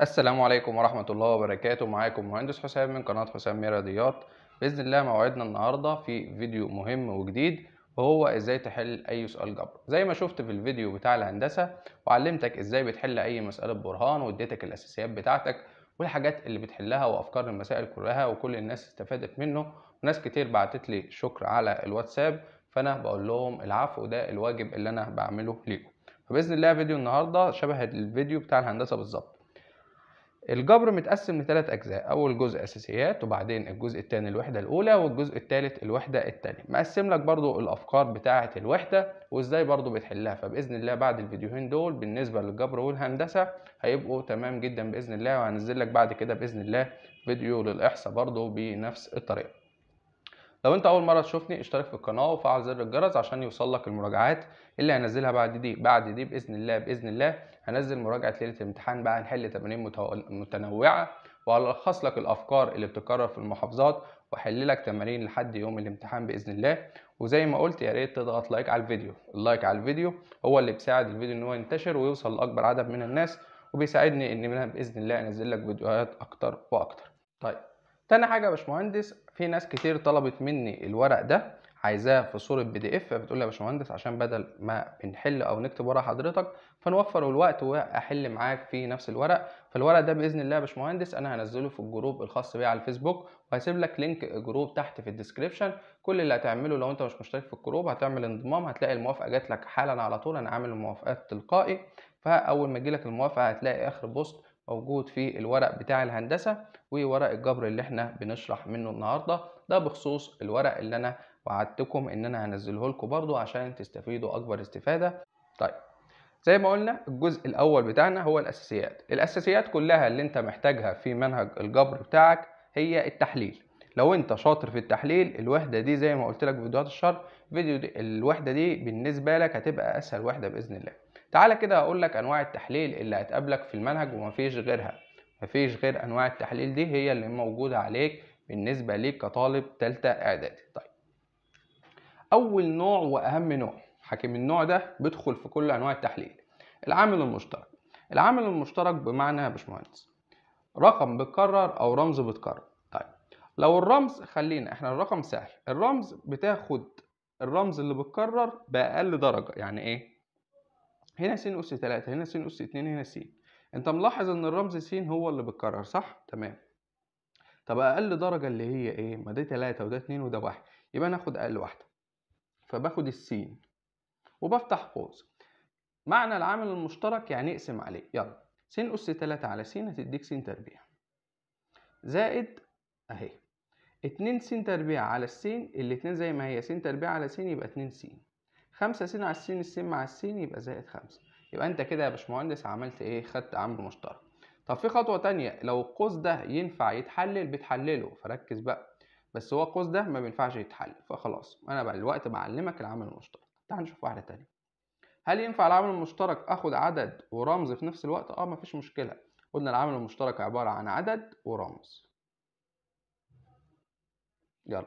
السلام عليكم ورحمة الله وبركاته معاكم مهندس حسام من قناة حسام رياضيات بإذن الله موعدنا النهاردة في فيديو مهم وجديد وهو ازاي تحل اي سؤال جبر زي ما شفت في الفيديو بتاع الهندسة وعلمتك ازاي بتحل اي مسألة برهان واديتك الاساسيات بتاعتك والحاجات اللي بتحلها وافكار المسائل كلها وكل الناس استفادت منه وناس كتير بعتت لي شكر على الواتساب فانا بقول لهم العفو ده الواجب اللي انا بعمله ليكم فباذن الله فيديو النهارده شبه الفيديو بتاع الهندسه بالظبط الجبر متقسم لثلاث أجزاء أول جزء أساسيات وبعدين الجزء الثاني الوحدة الأولى والجزء الثالث الوحدة الثانية مقسم لك برضو الأفكار بتاعة الوحدة وإزاي برضو بتحلها فبإذن الله بعد الفيديوهين دول بالنسبة للجبر والهندسة هيبقوا تمام جدا بإذن الله وهنزل لك بعد كده بإذن الله فيديو للإحصاء برضو بنفس الطريقة لو انت اول مره تشوفني اشترك في القناه وفعل زر الجرس عشان يوصل لك المراجعات اللي هنزلها بعد دي بعد دي باذن الله باذن الله هنزل مراجعه ليله الامتحان بقى هنحل تمارين متنوعه وهلخص لك الافكار اللي بتتكرر في المحافظات واحل لك تمارين لحد يوم الامتحان باذن الله وزي ما قلت يا ريت تضغط لايك على الفيديو اللايك على الفيديو هو اللي بيساعد الفيديو ان هو ينتشر ويوصل لاكبر عدد من الناس وبيساعدني ان انا باذن الله انزل لك فيديوهات اكتر واكتر طيب تاني حاجه يا باشمهندس في ناس كتير طلبت مني الورق ده عايزاه في صوره بي دي اف فبتقول لي يا باشمهندس عشان بدل ما بنحل او نكتب ورا حضرتك فنوفر الوقت واحل معاك في نفس الورق فالورق ده باذن الله يا باشمهندس انا هنزله في الجروب الخاص بيا على الفيسبوك وهسيب لك لينك جروب تحت في الديسكربشن كل اللي هتعمله لو انت مش مشترك في الجروب هتعمل انضمام هتلاقي الموافقه جات لك حالا على طول انا عامل الموافقات تلقائي فاول ما لك الموافقه هتلاقي اخر بوست موجود في الورق بتاع الهندسه وورق الجبر اللي احنا بنشرح منه النهارده ده بخصوص الورق اللي انا وعدتكم ان انا هنزله لكم برضو عشان تستفيدوا اكبر استفاده طيب زي ما قلنا الجزء الاول بتاعنا هو الاساسيات الاساسيات كلها اللي انت محتاجها في منهج الجبر بتاعك هي التحليل لو انت شاطر في التحليل الوحده دي زي ما قلت لك فيديوهات الشرح فيديو دي الوحده دي بالنسبه لك هتبقى اسهل وحده باذن الله تعالى كده اقول لك انواع التحليل اللي هتقابلك في المنهج ومفيش غيرها مفيش غير انواع التحليل دي هي اللي موجوده عليك بالنسبه ليك كطالب ثالثه اعدادي طيب اول نوع واهم نوع حاكم النوع ده بيدخل في كل انواع التحليل العامل المشترك العامل المشترك بمعنى يا باشمهندس رقم بيتكرر او رمز بيتكرر طيب لو الرمز خلينا احنا الرقم سهل الرمز بتاخد الرمز اللي بيتكرر باقل درجه يعني ايه هنا س اس 3 هنا س اس 2 هنا س انت ملاحظ ان الرمز س هو اللي بيتكرر صح تمام طب اقل درجه اللي هي ايه ما ده 3 وده 2 وده 1 يبقى ناخد اقل واحده فباخد السين وبفتح قوس معنى العامل المشترك يعني اقسم عليه يلا س أس تلاتة على س هتديك س تربيع زائد أهي اتنين س تربيع على السين الاتنين زي ما هي س تربيع على س يبقى اتنين س خمسة س على السين السين مع السين يبقى زائد خمسة يبقى أنت كده يا باشمهندس عملت إيه خدت عامل مشترك طب في خطوة تانية لو القوس ده ينفع يتحلل بتحلله فركز بقى بس هو القوس ده ما بينفعش يتحل فخلاص انا بقى الوقت بعلمك العمل المشترك تعال نشوف واحده تانية هل ينفع العمل المشترك اخد عدد ورمز في نفس الوقت اه مفيش مشكله قلنا العمل المشترك عباره عن عدد ورمز يلا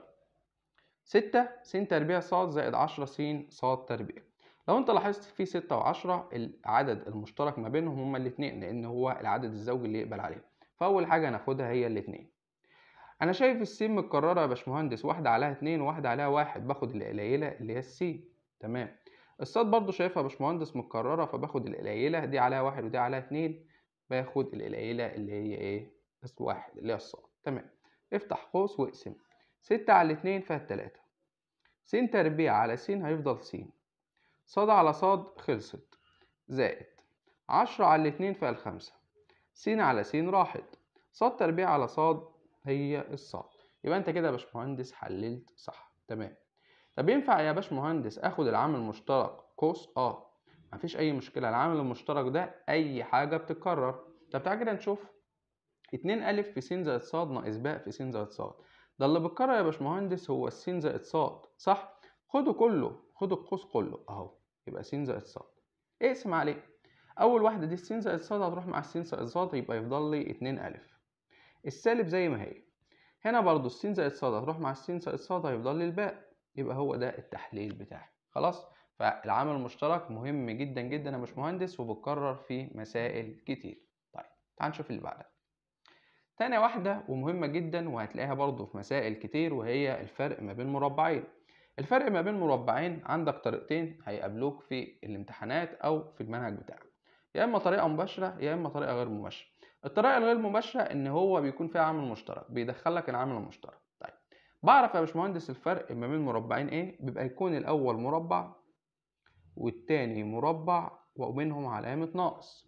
ستة س تربيع ص زائد عشرة س ص تربيع لو انت لاحظت في ستة وعشرة العدد المشترك ما بينهم هما الاتنين لان هو العدد الزوجي اللي يقبل عليه فاول حاجه هناخدها هي الاتنين انا شايف السين متكرره يا باشمهندس واحده عليها اتنين وواحده عليها واحد باخد القليله اللي هي السين تمام الصاد برضو شايفها يا باشمهندس متكرره فباخد القليله دي عليها واحد ودي عليها اتنين باخد القليله اللي هي ايه بس واحد اللي هي الصاد تمام افتح قوس واقسم ستة على اتنين فيها التلاتة س تربيع على س هيفضل س صاد على صاد خلصت زائد عشرة على اتنين فيها الخمسة س على س راحت صاد تربيع على صاد هي الص يبقى انت كده يا باشمهندس حللت صح تمام طب ينفع يا باشمهندس اخد العامل المشترك كوس اه مفيش اي مشكله العامل المشترك ده اي حاجه بتتكرر طب تعالى كده نشوف 2 ا في س زائد ص ناقص ب في س زائد ص ده اللي بيتكرر يا باشمهندس هو الس زائد ص صح خده كله خد القوس كله اهو يبقى س زائد ص اقسم عليه اول واحده دي س زائد ص هتروح مع س زائد ص يبقى يفضل لي 2 ا السالب زي ما هي هنا برضو السين زائد صاد هتروح مع السين زائد صاد هيفضل لي الباء يبقى هو ده التحليل بتاعي خلاص فالعمل المشترك مهم جدا جدا انا مش مهندس وبتكرر في مسائل كتير طيب تعال نشوف اللي بعدها تاني واحدة ومهمة جدا وهتلاقيها برضو في مسائل كتير وهي الفرق ما بين مربعين الفرق ما بين مربعين عندك طريقتين هيقابلوك في الامتحانات او في المنهج بتاعك يا اما طريقة مباشرة يا اما طريقة غير مباشرة الطريقه الغير مباشره ان هو بيكون فيها عامل مشترك بيدخلك العامل المشترك طيب بعرف يا باشمهندس الفرق ما بين مربعين ايه بيبقى يكون الاول مربع والتاني مربع وبينهم علامه ناقص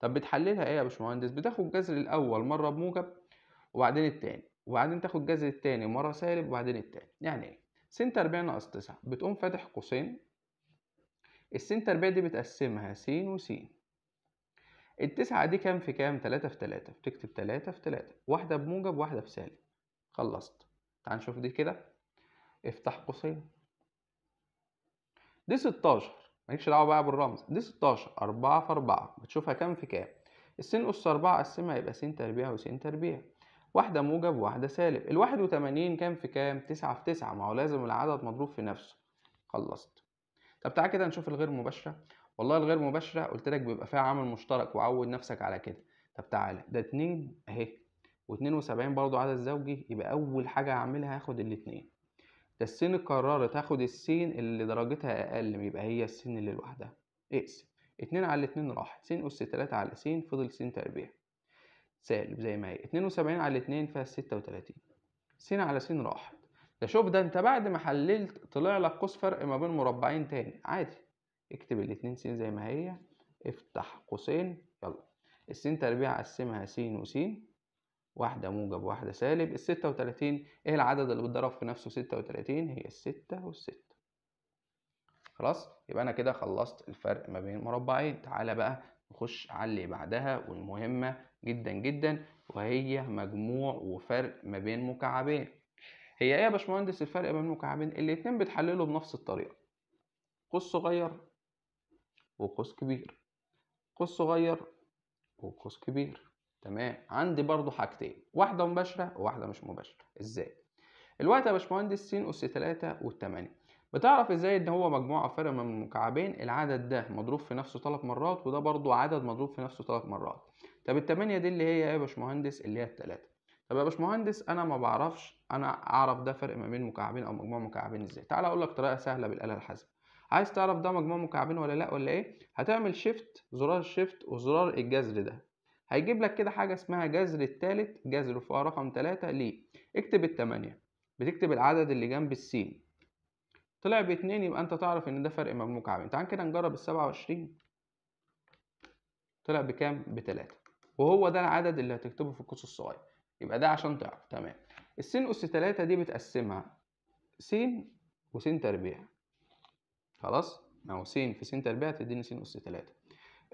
طب بتحللها ايه يا باشمهندس بتاخد جذر الاول مره بموجب وبعدين التاني وبعدين تاخد جذر التاني مره سالب وبعدين التاني يعني ايه س تربيع ناقص تسعة بتقوم فاتح قوسين السين تربيع دي بتقسمها س وس التسعة دي كام في كام تلاتة في تلاتة بتكتب تلاتة في تلاتة واحدة بموجب واحدة في سالب خلصت تعال نشوف دي كده افتح قوسين دي ستاشر مالكش دعوة بقى بالرمز دي ستاشر أربعة في أربعة بتشوفها كام في كام السين أس أربعة أقسمها يبقى سين تربيع وسين تربيع واحدة موجب وواحدة سالب الواحد وتمانين كام في كام تسعة في تسعة ما هو لازم العدد مضروب في نفسه خلصت طب تعال كده نشوف الغير مباشرة والله الغير مباشرة قلت لك بيبقى فيها عامل مشترك وعود نفسك على كده طب تعالى ده اتنين اهي واتنين وسبعين برضه عدد زوجي يبقى أول حاجة هعملها هاخد الاتنين ده السين قررت تاخد السين اللي درجتها أقل يبقى هي السين اللي لوحدها اقسم اتنين على الاتنين راح سين أس تلاتة على سين فضل سين تربيع سالب زي ما هي اتنين وسبعين على اتنين فيها ستة وتلاتين سين على سين راحت ده شوف ده انت بعد ما حللت طلع لك قوس فرق ما بين مربعين تاني عادي اكتب الاتنين س زي ما هي افتح قوسين يلا السين تربيع قسمها س وس واحدة موجب واحدة سالب الستة وتلاتين ايه العدد اللي بيتضرب في نفسه ستة وتلاتين هي الستة والستة خلاص يبقى انا كده خلصت الفرق ما بين مربعين تعالى بقى نخش على اللي بعدها والمهمة جدا جدا وهي مجموع وفرق ما بين مكعبين هي ايه يا باشمهندس الفرق ما بين المكعبين الاتنين بتحلله بنفس الطريقة قوس صغير وقوس كبير قوس صغير وقوس كبير تمام عندي برضو حاجتين واحده مباشره وواحده مش مباشره ازاي الوقت يا باشمهندس س اس 3 و 8 بتعرف ازاي ان هو مجموعه فارغه من المكعبين العدد ده مضروب في نفسه ثلاث مرات وده برضو عدد مضروب في نفسه ثلاث مرات طب ال8 دي اللي هي ايه يا باشمهندس اللي هي الثلاثة طب يا باشمهندس انا ما بعرفش انا اعرف ده فرق ما بين مكعبين او مجموع مكعبين ازاي تعال اقول لك طريقه سهله بالاله الحاسبه عايز تعرف ده مجموع مكعبين ولا لا ولا ايه هتعمل شيفت زرار الشيفت وزرار الجذر ده هيجيب لك كده حاجه اسمها جذر الثالث جذر فوق رقم 3 ليه اكتب التمانية بتكتب العدد اللي جنب السين طلع باتنين يبقى انت تعرف ان ده فرق مجموع مكعبين تعال كده نجرب السبعة وعشرين طلع بكام بتلاتة وهو ده العدد اللي هتكتبه في القوس الصغير يبقى ده عشان تعرف تمام السين أس تلاتة دي بتقسمها س وس تربيع خلاص ما هو س في س تربيع هتديني س أس 3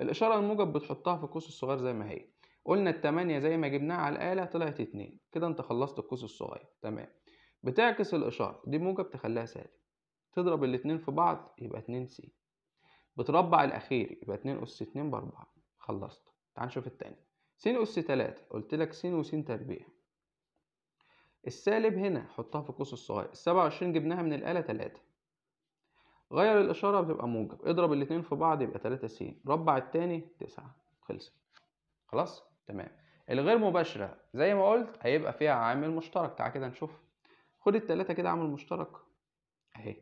الإشارة الموجب بتحطها في القوس الصغير زي ما هي قلنا التمانية زي ما جبناها على الآلة طلعت اتنين كده أنت خلصت القوس الصغير تمام بتعكس الإشارة دي موجب تخليها سالب تضرب الاتنين في بعض يبقى اتنين س بتربع الأخير يبقى اتنين أس اتنين بأربعة خلصت تعال نشوف التاني س أس تلاتة قلت لك س وس تربيع السالب هنا حطها في القوس الصغير السبعة وعشرين جبناها من الآلة تلاتة غير الإشارة بتبقى موجب اضرب الاتنين في بعض يبقى تلاتة س ربع التاني تسعة خلصت خلاص تمام الغير مباشرة زي ما قلت هيبقى فيها عامل مشترك تعال كده نشوف خد التلاتة كده عامل مشترك اهي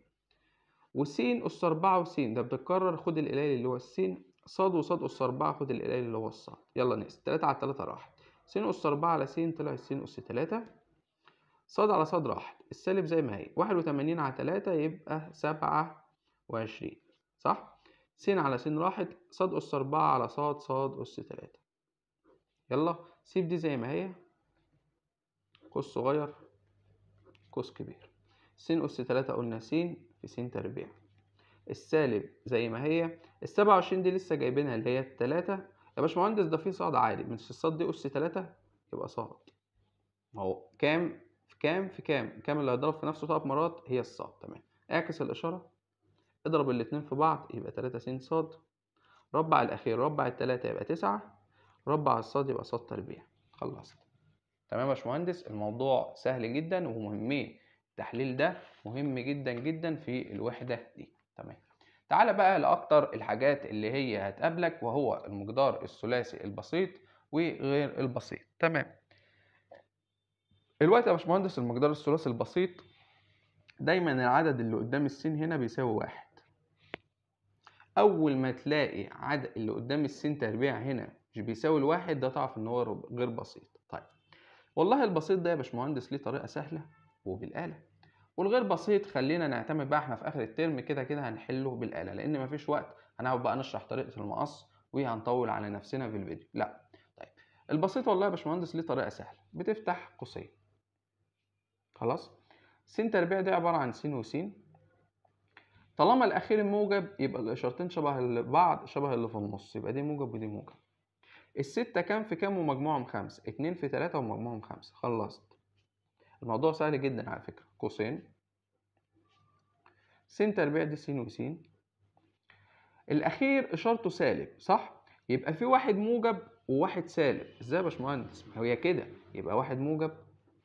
وس أس أربعة وس ده بتتكرر خد القليل اللي هو الس صاد وصاد أس أربعة خد القليل اللي هو الصاد يلا نقسم تلاتة على تلاتة راحت س أس أربعة على س طلع الس أس تلاتة صاد على صاد راحت السالب زي ما هي واحد وتمانين على تلاتة يبقى سبعة وعشرين صح؟ س على س راحت ص أس أربعة على ص ص أس تلاتة يلا سيب دي زي ما هي قوس صغير قوس كبير س أس تلاتة قلنا س في س تربيع السالب زي ما هي السبعة وعشرين دي لسه جايبينها اللي هي التلاتة يا باشمهندس ده في صاد عالي مش الصاد دي أس تلاتة يبقى صاد ما هو كام في كام في كام كام اللي هيضرب في نفسه ثلاث مرات هي الصاد تمام اعكس الإشارة اضرب الاتنين في بعض يبقى تلاتة س ص ربع الأخير ربع التلاتة يبقى تسعة ربع الصاد يبقى ص تربيع خلصت تمام يا باشمهندس الموضوع سهل جدا ومهمين التحليل ده مهم جدا جدا في الوحدة دي تمام تعالى بقى لأكتر الحاجات اللي هي هتقابلك وهو المقدار الثلاثي البسيط وغير البسيط تمام الوقت يا باشمهندس المقدار الثلاثي البسيط دايما العدد اللي قدام السين هنا بيساوي واحد اول ما تلاقي عدد اللي قدام السين تربيع هنا مش بيساوي الواحد ده تعرف ان هو غير بسيط طيب والله البسيط ده يا باشمهندس ليه طريقه سهله وبالاله والغير بسيط خلينا نعتمد بقى احنا في اخر الترم كده كده هنحله بالاله لان مفيش وقت هنقعد بقى نشرح طريقه المقص وهنطول على نفسنا في الفيديو لا طيب البسيط والله يا باشمهندس ليه طريقه سهله بتفتح قوسين خلاص س تربيع ده عباره عن س وس طالما الاخير موجب يبقى الاشارتين شبه بعض شبه اللي في النص يبقى دي موجب ودي موجب الستة كام في كام ومجموعهم خمسة اتنين في تلاتة ومجموعهم خمسة خلصت الموضوع سهل جدا على فكرة قوسين س تربيع دي س وس الأخير إشارته سالب صح؟ يبقى في واحد موجب وواحد سالب ازاي يا باشمهندس؟ هي كده يبقى واحد موجب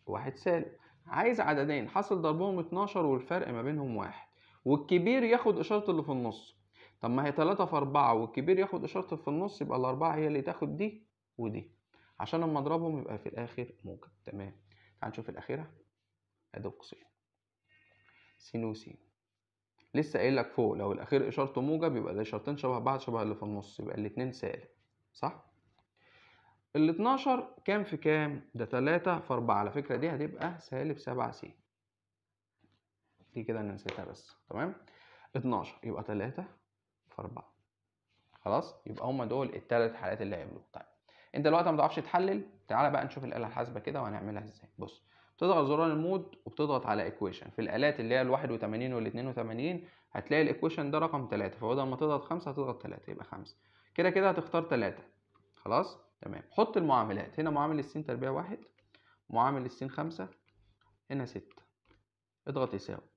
وواحد سالب عايز عددين حاصل ضربهم 12 والفرق ما بينهم واحد والكبير ياخد إشارة اللي في النص طب ما هي 3 في 4 والكبير ياخد إشارة في النص يبقى الأربعة هي اللي تاخد دي ودي عشان اما اضربهم يبقى في الآخر موجب تمام تعال نشوف الأخيرة أدي القصير س وس لسه قايل لك فوق لو الأخير إشارته موجب يبقى ده الإشارتين شبه بعض شبه اللي في النص يبقى الاثنين سالب صح؟ ال 12 كام في كام؟ ده 3 في 4 على فكرة دي هتبقى سالب 7 س سي كده انا نسيتها بس تمام 12 يبقى 3 في 4 خلاص يبقى هما دول الثلاث حالات اللي هيعملوا طيب انت دلوقتي ما بتعرفش تحلل تعالى بقى نشوف الاله الحاسبه كده وهنعملها ازاي بص بتضغط زرار المود وبتضغط على ايكويشن في الالات اللي هي ال 81 وال 82 هتلاقي الايكويشن ده رقم 3 فبدل ما تضغط 5 هتضغط 3 يبقى 5 كده كده هتختار 3 خلاص تمام حط المعاملات هنا معامل السين تربيع واحد معامل السين خمسة هنا 6 اضغط يساوي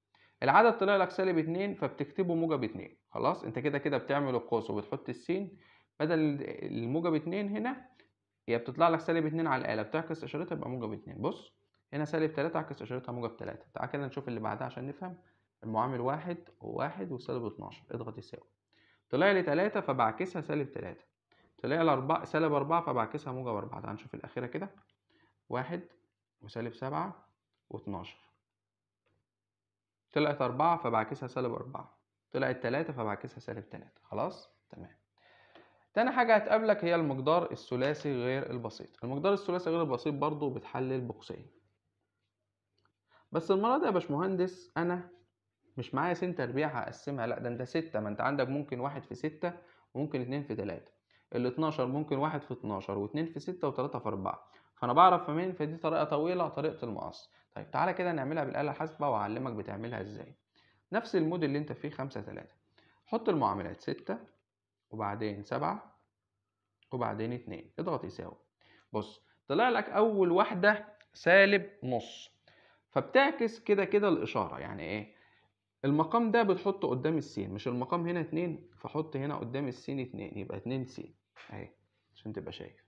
العدد طلع لك سالب 2 فبتكتبه موجب 2 خلاص انت كده كده بتعمل القوس وبتحط السين بدل الموجب 2 هنا هي بتطلع لك سالب 2 على الآلة بتعكس إشارتها يبقى موجب 2 بص هنا سالب 3 عكس إشارتها موجب 3 تعال كده نشوف اللي بعدها عشان نفهم المعامل 1 و1 وسالب 12 اضغط يساوي طلع لي 3 فبعكسها سالب 3 طلع لي 4 سالب 4 فبعكسها موجب 4 تعال نشوف الأخيرة كده 1 وسالب 7 و12 طلعت أربعة فبعكسها سالب أربعة طلعت تلاتة فبعكسها سالب تلاتة خلاص تمام تاني حاجة هتقابلك هي المقدار الثلاثي غير البسيط المقدار الثلاثي غير البسيط برضو بتحلل بقوسين بس المرة دي يا باشمهندس أنا مش معايا سين تربيع هقسمها لأ ده أنت ستة ما أنت عندك ممكن واحد في ستة وممكن اتنين في تلاتة ال 12 ممكن واحد في 12 واتنين في ستة وتلاتة في أربعة فأنا بعرف منين فدي طريقة طويلة طريقة المقص طيب تعالى كده نعملها بالآلة الحاسبة وأعلمك بتعملها إزاي نفس المود اللي أنت فيه خمسة تلاتة حط المعاملات ستة وبعدين سبعة وبعدين اتنين اضغط يساوي بص طلع لك أول واحدة سالب نص فبتعكس كده كده الإشارة يعني إيه المقام ده بتحطه قدام السين مش المقام هنا اتنين فحط هنا قدام السين اتنين يبقى اتنين سين اهي عشان تبقى شايف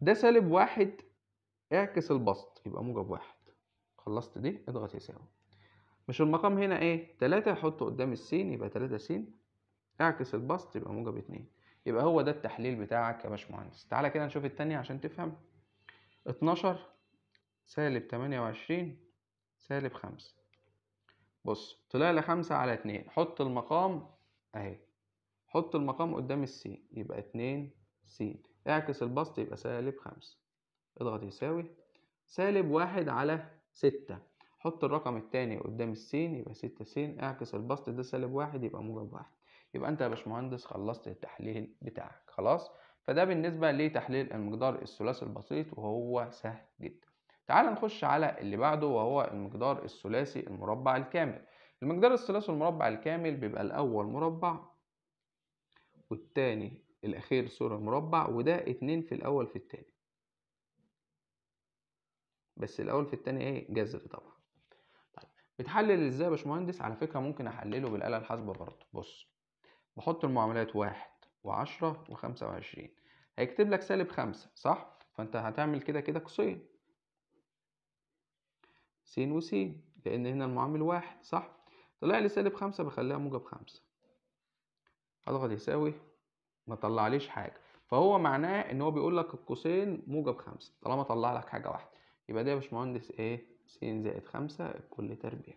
ده سالب واحد اعكس البسط يبقى موجب واحد خلصت دي اضغط يساوي مش المقام هنا ايه تلاتة حطه قدام السين يبقى تلاتة سين اعكس البسط يبقى موجب اتنين يبقى هو ده التحليل بتاعك يا باشمهندس تعالى كده نشوف التانية عشان تفهم اتناشر سالب تمانية وعشرين سالب خمسة بص طلع لي خمسة على اتنين حط المقام اهي حط المقام قدام السين يبقى اتنين سين اعكس البسط يبقى سالب خمسة اضغط يساوي سالب واحد على ستة حط الرقم التاني قدام السين يبقى ستة سين اعكس البسط ده سالب واحد يبقى موجب واحد يبقى انت يا باشمهندس خلصت التحليل بتاعك خلاص فده بالنسبة لتحليل المقدار الثلاثي البسيط وهو سهل جدا تعال نخش على اللي بعده وهو المقدار الثلاثي المربع الكامل المقدار الثلاثي المربع الكامل بيبقى الأول مربع والتاني الأخير صورة مربع وده اتنين في الأول في التاني بس الاول في الثاني ايه جذر طبعا طيب بتحلل ازاي يا باشمهندس على فكره ممكن احلله بالاله الحاسبه برضه بص بحط المعاملات واحد و10 و25 هيكتب لك سالب خمسة صح فانت هتعمل كده كده قوسين س وس لان هنا المعامل واحد صح طلع لي سالب خمسة بخليها موجب خمسة اضغط يساوي ما طلعليش حاجه فهو معناه ان هو بيقول لك القوسين موجب خمسة طالما طلع لك حاجه واحده يبقى ده يا باشمهندس ايه س زائد خمسة كل تربيع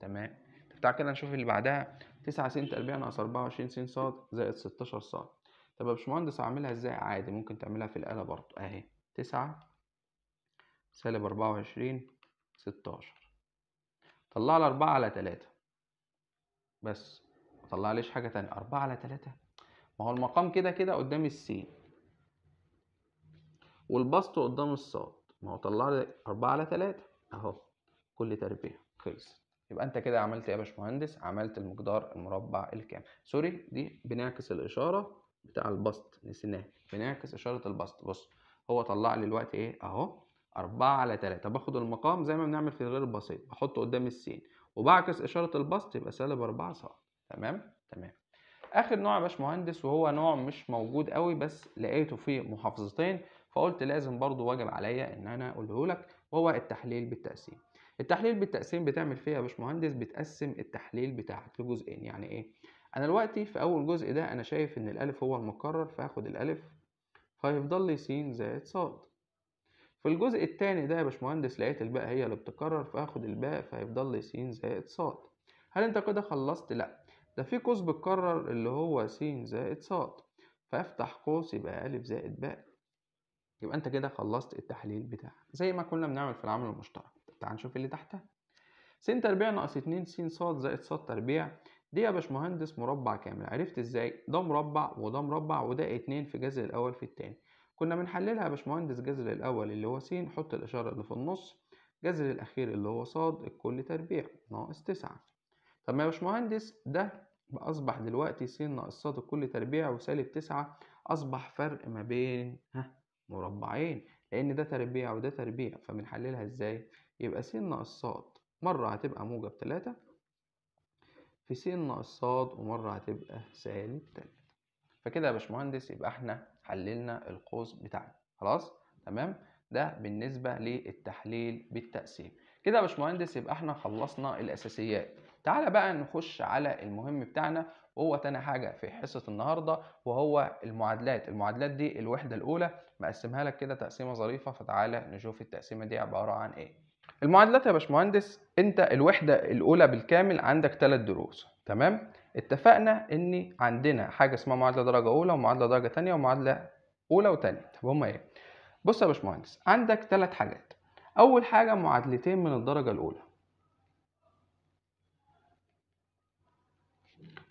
تمام تعالى كده نشوف اللي بعدها تسعة س تربيع ناقص أربعة وعشرين س ص زائد ستاشر ص طب يا باشمهندس أعملها إزاي عادي ممكن تعملها في الآلة برضه أهي تسعة سالب أربعة وعشرين ستاشر طلع لي أربعة على تلاتة بس ما طلعليش حاجة تانية أربعة على تلاتة ما هو المقام كده كده قدام السين والبسط قدام الصاد ما هو طلع لي 4 على 3 اهو كل تربيع خلص يبقى انت كده عملت يا باشمهندس عملت المقدار المربع الكام سوري دي بنعكس الاشاره بتاع البسط نسيناها بنعكس اشاره البسط بص هو طلع لي الوقت ايه اهو 4 على 3 باخد المقام زي ما بنعمل في الغير البسيط بحطه قدام السين وبعكس اشاره البسط يبقى سالب 4 ص تمام تمام اخر نوع يا باشمهندس وهو نوع مش موجود قوي بس لقيته في محافظتين فقلت لازم برضو واجب عليا ان انا اقوله لك وهو التحليل بالتقسيم التحليل بالتقسيم بتعمل فيها يا باشمهندس بتقسم التحليل بتاعك لجزئين يعني ايه انا دلوقتي في اول جزء ده انا شايف ان الالف هو المكرر فاخد الالف فهيفضل لي س زائد ص في الجزء التاني ده يا باشمهندس لقيت الباء هي اللي بتكرر فاخد الباء فهيفضل لي س زائد ص هل انت كده خلصت لا ده في قوس بتكرر اللي هو س زائد ص فافتح قوس يبقى الف زائد باء يبقى انت كده خلصت التحليل بتاعك زي ما كنا بنعمل في العمل المشترك تعال نشوف اللي تحتها س تربيع ناقص 2 س ص زائد ص تربيع دي يا باشمهندس مربع كامل عرفت ازاي ده مربع وده مربع وده اتنين في جذر الاول في التاني كنا بنحللها يا باشمهندس جذر الاول اللي هو س حط الاشاره اللي في النص جذر الاخير اللي هو ص الكل تربيع ناقص تسعة طب ما يا باشمهندس ده اصبح دلوقتي س ناقص ص الكل تربيع وسالب تسعة اصبح فرق ما بين ها مربعين لأن ده تربيع وده تربيع فبنحللها إزاي؟ يبقى س ناقص ص مرة هتبقى موجب تلاتة في س ناقص ص ومرة هتبقى سالب تلاتة فكده يا باشمهندس يبقى احنا حللنا القوس بتاعنا خلاص تمام ده بالنسبة للتحليل بالتقسيم كده يا باشمهندس يبقى احنا خلصنا الاساسيات تعالى بقى نخش على المهم بتاعنا وهو تاني حاجه في حصه النهارده وهو المعادلات المعادلات دي الوحده الاولى مقسمها لك كده تقسيمه ظريفه فتعالى نشوف التقسيمه دي عباره عن ايه المعادلات يا باشمهندس انت الوحده الاولى بالكامل عندك ثلاث دروس تمام اتفقنا ان عندنا حاجه اسمها معادله درجه اولى ومعادله درجه ثانيه ومعادله اولى وثانيه طب هما ايه بص يا باشمهندس عندك ثلاث حاجات أول حاجة معادلتين من الدرجة الأولى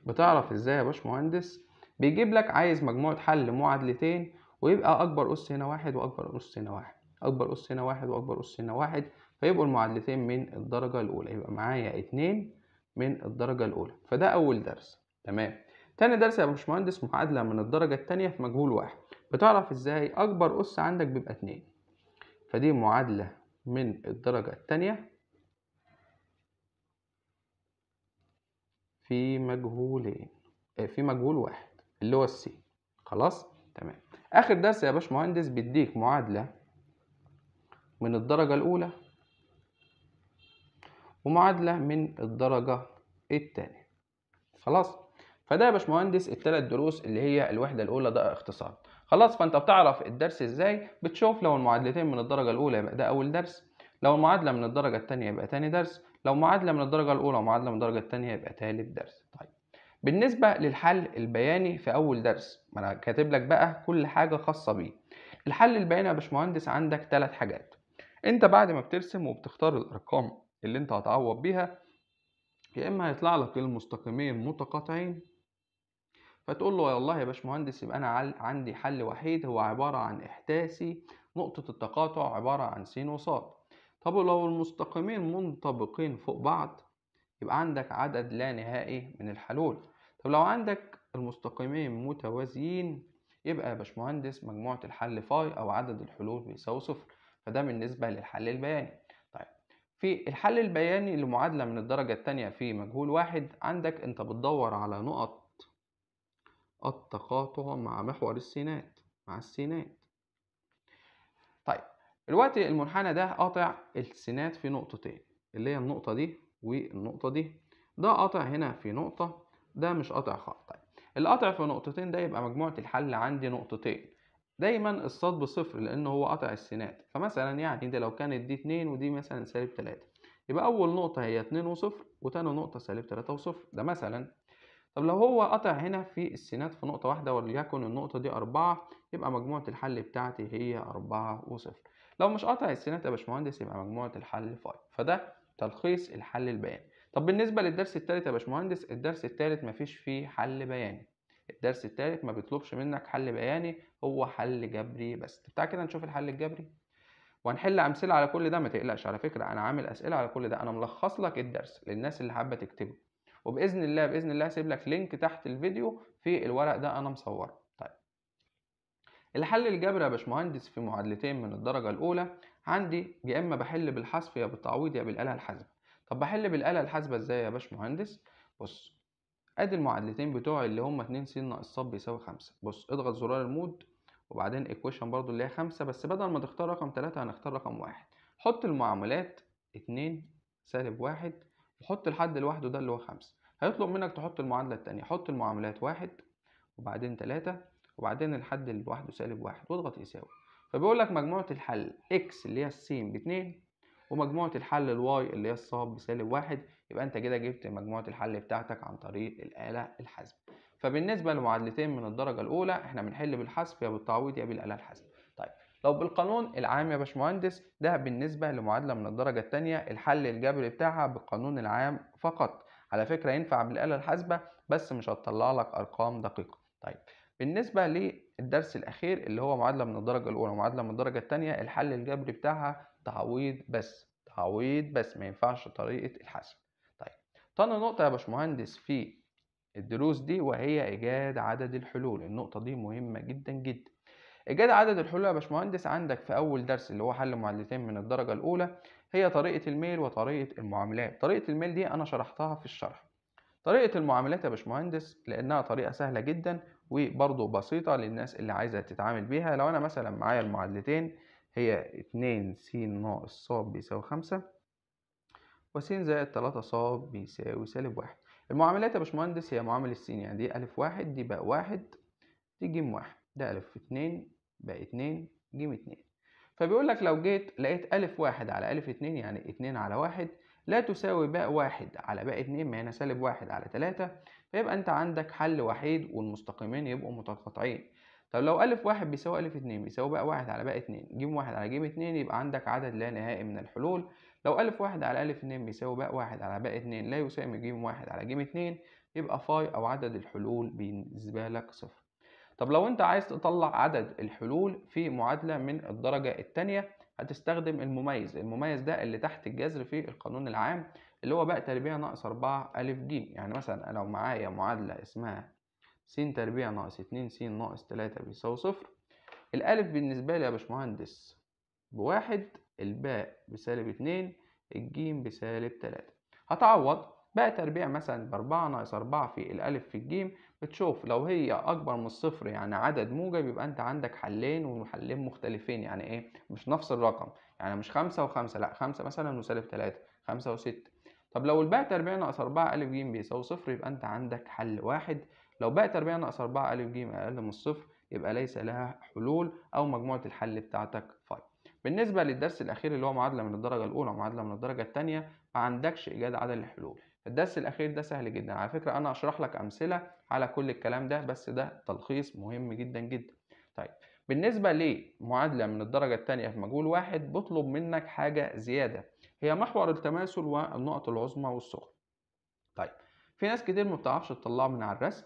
بتعرف ازاي يا باشمهندس بيجيب لك عايز مجموعة حل معادلتين ويبقى أكبر أس هنا واحد وأكبر أس هنا واحد أكبر أس هنا واحد وأكبر أس هنا واحد فيبقوا المعادلتين من الدرجة الأولى يبقى معايا اتنين من الدرجة الأولى فده أول درس تمام تاني درس يا باشمهندس معادلة من الدرجة التانية في مجهول واحد بتعرف ازاي أكبر أس عندك بيبقى اتنين فدي معادلة من الدرجة الثانية في مجهولين آه، في مجهول واحد اللي هو السي خلاص تمام اخر درس يا باشمهندس بيديك معادله من الدرجه الاولى ومعادله من الدرجه الثانيه خلاص فده يا باشمهندس الثلاث دروس اللي هي الوحده الاولى ده اختصار خلاص فانت بتعرف الدرس ازاي بتشوف لو المعادلتين من الدرجه الاولى يبقى ده اول درس لو المعادله من الدرجه الثانيه يبقى تاني درس لو معادله من الدرجه الاولى ومعادله من الدرجه الثانيه يبقى تالت درس طيب بالنسبه للحل البياني في اول درس ما انا كاتب لك بقى كل حاجه خاصه بيه الحل البياني يا باشمهندس عندك ثلاث حاجات انت بعد ما بترسم وبتختار الارقام اللي انت هتعوض بيها يا اما هيطلع لك المستقيمين متقاطعين فتقول له والله يا باشمهندس يبقى انا عندي حل وحيد هو عباره عن احداثي نقطه التقاطع عباره عن س وص طب لو المستقيمين منطبقين فوق بعض يبقى عندك عدد لا نهائي من الحلول طب لو عندك المستقيمين متوازيين يبقى يا باشمهندس مجموعة الحل فاي أو عدد الحلول بيساوي صفر فده بالنسبة للحل البياني طيب في الحل البياني لمعادلة من الدرجة التانية في مجهول واحد عندك أنت بتدور على نقط التقاطع مع محور السينات مع السينات طيب الوقت المنحنى ده قاطع السينات في نقطتين اللي هي النقطة دي والنقطة دي ده قاطع هنا في نقطة ده مش قاطع خالص طيب اللي في نقطتين ده يبقى مجموعة الحل عندي نقطتين دايما الصاد بصفر لأن هو قاطع السينات فمثلا يعني ده لو كانت دي اتنين ودي مثلا سالب تلاتة يبقى أول نقطة هي اتنين وصفر وتاني نقطة سالب تلاتة وصفر ده مثلا طب لو هو قطع هنا في السينات في نقطة واحدة وليكن النقطة دي أربعة يبقى مجموعة الحل بتاعتي هي أربعة وصفر لو مش قطع السينات يا باشمهندس يبقى مجموعة الحل فاي فده تلخيص الحل البياني طب بالنسبة للدرس التالت يا باشمهندس الدرس التالت مفيش فيه حل بياني الدرس التالت ما بيطلبش منك حل بياني هو حل جبري بس بتاع كده نشوف الحل الجبري وهنحل امثله على كل ده ما تقلقش على فكره انا عامل اسئله على كل ده انا ملخص لك الدرس للناس اللي حابه تكتبه وباذن الله باذن الله هسيب لك لينك تحت الفيديو في الورق ده انا مصوره طيب الحل الجبري يا باشمهندس في معادلتين من الدرجه الاولى عندي يا اما بحل بالحذف يا بالتعويض يا بالاله الحاسبه طب بحل بالاله الحاسبه ازاي يا باشمهندس بص ادي المعادلتين بتوعي اللي هما 2 س ناقص ص بيساوي 5 بص اضغط زرار المود وبعدين ايكويشن برضو اللي هي 5 بس بدل ما تختار رقم 3 هنختار رقم 1 حط المعاملات 2 سالب 1 حط الحد لوحده ده اللي هو خمسة هيطلب منك تحط المعادلة التانية حط المعاملات واحد وبعدين تلاتة وبعدين الحد لوحده سالب واحد واضغط يساوي فبيقول لك مجموعة الحل اكس اللي هي السين باتنين ومجموعة الحل الواي اللي هي الصاب بسالب واحد يبقى انت كده جبت مجموعة الحل بتاعتك عن طريق الآلة الحاسبة فبالنسبة لمعادلتين من الدرجة الأولى احنا بنحل بالحذف يا بالتعويض يا بالآلة الحاسبة لو بالقانون العام يا باشمهندس ده بالنسبة لمعادلة من الدرجة الثانية الحل الجبري بتاعها بالقانون العام فقط على فكرة ينفع بالآلة الحاسبة بس مش هتطلع لك أرقام دقيقة طيب بالنسبة للدرس الأخير اللي هو معادلة من الدرجة الأولى ومعادلة من الدرجة الثانية الحل الجبري بتاعها تعويض بس تعويض بس ما ينفعش طريقة الحسب طيب تاني نقطة يا باشمهندس في الدروس دي وهي إيجاد عدد الحلول النقطة دي مهمة جدا جدا إيجاد عدد الحلول يا باشمهندس عندك في أول درس اللي هو حل معادلتين من الدرجة الأولى هي طريقة الميل وطريقة المعاملات طريقة الميل دي أنا شرحتها في الشرح طريقة المعاملات يا باشمهندس لأنها طريقة سهلة جدا وبرضه بسيطة للناس اللي عايزة تتعامل بيها لو أنا مثلا معايا المعادلتين هي اتنين س ناقص ص بيساوي خمسة وس زائد تلاتة ص بيساوي سالب واحد المعاملات يا باشمهندس هي معامل السين يعني دي ا واحد دي ب واحد دي ج واحد ده ا اتنين بقى 2 ج 2 فبيقول لك لو جيت لقيت ألف واحد على ألف اتنين يعني اتنين على واحد لا تساوي باء واحد على باء اتنين ما هنا سالب واحد على تلاتة فيبقى أنت عندك حل وحيد والمستقيمين يبقوا متقاطعين طب لو ألف واحد بيساوي ألف اتنين بيساوي باء واحد على باء اتنين جيم واحد على جيم اتنين يبقى عندك عدد لا نهائي من الحلول لو ألف واحد على ألف اتنين بيساوي باء واحد على باء اتنين لا يساوي جيم واحد على جيم اتنين يبقى فاي أو عدد الحلول بالنسبة لك صفر طب لو انت عايز تطلع عدد الحلول في معادلة من الدرجة الثانية هتستخدم المميز المميز ده اللي تحت الجذر في القانون العام اللي هو بقى تربيع ناقص 4 ألف ج يعني مثلا لو معايا معادلة اسمها س تربيع ناقص 2 س ناقص 3 بيساوي صفر الألف بالنسبة لي يا باشمهندس بواحد الباء بسالب 2 الجيم بسالب 3 هتعوض بقى تربيع مثلا بأربعة ناقص أربعة في الألف في الجيم بتشوف لو هي أكبر من الصفر يعني عدد موجب يبقى أنت عندك حلين وحلين مختلفين يعني إيه مش نفس الرقم يعني مش خمسة وخمسة لأ خمسة مثلا وسالب تلاتة خمسة وستة طب لو الباء تربيع ناقص أربعة ألف جيم بيساوي صفر يبقى أنت عندك حل واحد لو باء تربيع ناقص أربعة ألف جيم أقل من الصفر يبقى ليس لها حلول أو مجموعة الحل بتاعتك فاي بالنسبة للدرس الأخير اللي هو معادلة من الدرجة الأولى ومعادلة من الدرجة الثانية ما عندكش إيجاد عدد الحلول الدرس الأخير ده سهل جدا على فكرة أنا أشرح لك أمثلة على كل الكلام ده بس ده تلخيص مهم جدا جدا طيب بالنسبة لمعادلة من الدرجة الثانية في مجهول واحد بطلب منك حاجة زيادة هي محور التماثل والنقط العظمى والصغرى طيب في ناس كتير ما بتعرفش تطلعه من على الرسم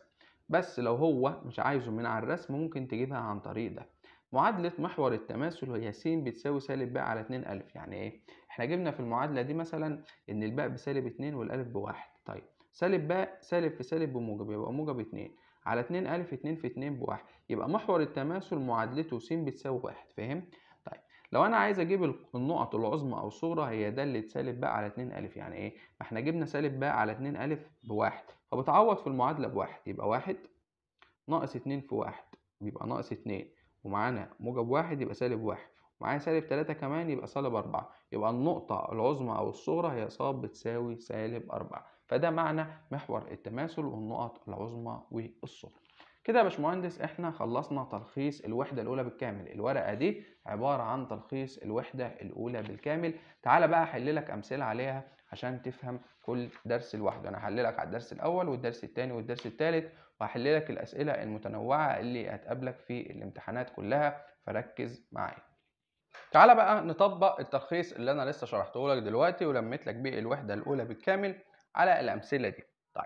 بس لو هو مش عايزه من على الرسم ممكن تجيبها عن طريق ده معادلة محور التماثل هي س بتساوي سالب ب على 2 ألف يعني إيه؟ احنا جبنا في المعادلة دي مثلا ان الباء بسالب اتنين والالف بواحد طيب سالب باء سالب في سالب بموجب يبقى موجب اتنين على اتنين الف اتنين في اتنين بواحد يبقى محور التماثل معادلته س بتساوي واحد فاهم؟ طيب لو انا عايز اجيب النقط العظمى او الصغرى هي دالة سالب باء على 2 الف يعني ايه ما احنا جبنا سالب باء على 2 الف بواحد فبتعوض في المعادله بواحد يبقى واحد ناقص 2 في واحد يبقى ناقص 2 ومعانا موجب واحد يبقى سالب واحد ومعايا سالب 3 كمان يبقى سالب 4 يبقى النقطة العظمى أو الصغرى هي ص بتساوي سالب أربعة فده معنى محور التماثل والنقط العظمى والصغرى كده يا باشمهندس احنا خلصنا تلخيص الوحده الاولى بالكامل الورقه دي عباره عن تلخيص الوحده الاولى بالكامل تعالى بقى احل لك امثله عليها عشان تفهم كل درس لوحده انا هحل لك على الدرس الاول والدرس الثاني والدرس الثالث وهحل لك الاسئله المتنوعه اللي هتقابلك في الامتحانات كلها فركز معايا تعالى بقى نطبق التلخيص اللي انا لسه شرحته لك دلوقتي ولميت لك بيه الوحده الاولى بالكامل على الامثله دي طيب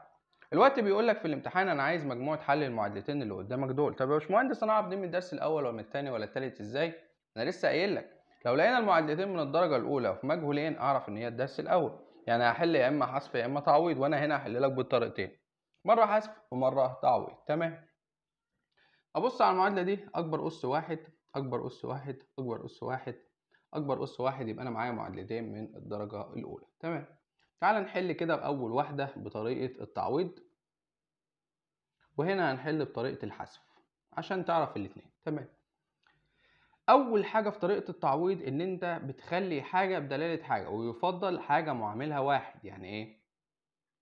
الوقت بيقول لك في الامتحان انا عايز مجموعه حل المعادلتين اللي قدامك دول طب يا باشمهندس انا اعرف دي من الدرس الاول ولا من الثاني ولا الثالث ازاي انا لسه قايل لك لو لقينا المعادلتين من الدرجه الاولى في مجهولين اعرف ان هي الدرس الاول يعني هحل يا اما حذف يا اما تعويض وانا هنا هحل لك بالطريقتين مره حذف ومره تعويض تمام ابص على المعادله دي اكبر اس واحد أكبر أس واحد أكبر أس واحد أكبر أس واحد يبقى أنا معايا معادلتين من الدرجة الأولى تمام تعال نحل كده بأول واحدة بطريقة التعويض وهنا هنحل بطريقة الحذف عشان تعرف الاثنين تمام أول حاجة في طريقة التعويض إن أنت بتخلي حاجة بدلالة حاجة ويفضل حاجة معاملها واحد يعني إيه؟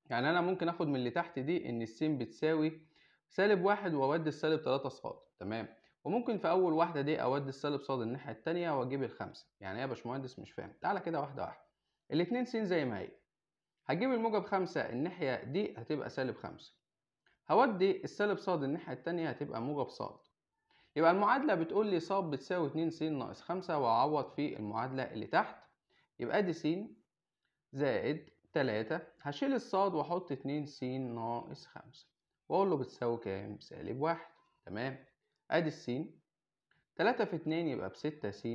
يعني أنا ممكن آخد من اللي تحت دي إن السين بتساوي سالب واحد وأبدل سالب تلاتة صفار تمام وممكن في اول واحده دي اودي السالب صاد الناحيه التانية واجيب الخمسه يعني ايه يا باشمهندس مش فاهم تعالى كده واحده واحده الاتنين س زي ما هي هجيب الموجب خمسة الناحيه دي هتبقى سالب خمسة هودي السالب صاد الناحيه التانية هتبقى موجب صاد يبقى المعادله بتقول لي ص بتساوي 2 س ناقص 5 واعوض في المعادله اللي تحت يبقى دي س زائد 3 هشيل الصاد واحط 2 س ناقص 5 واقول له بتساوي كام سالب 1 تمام ادي السين تلاتة في اتنين يبقى بستة س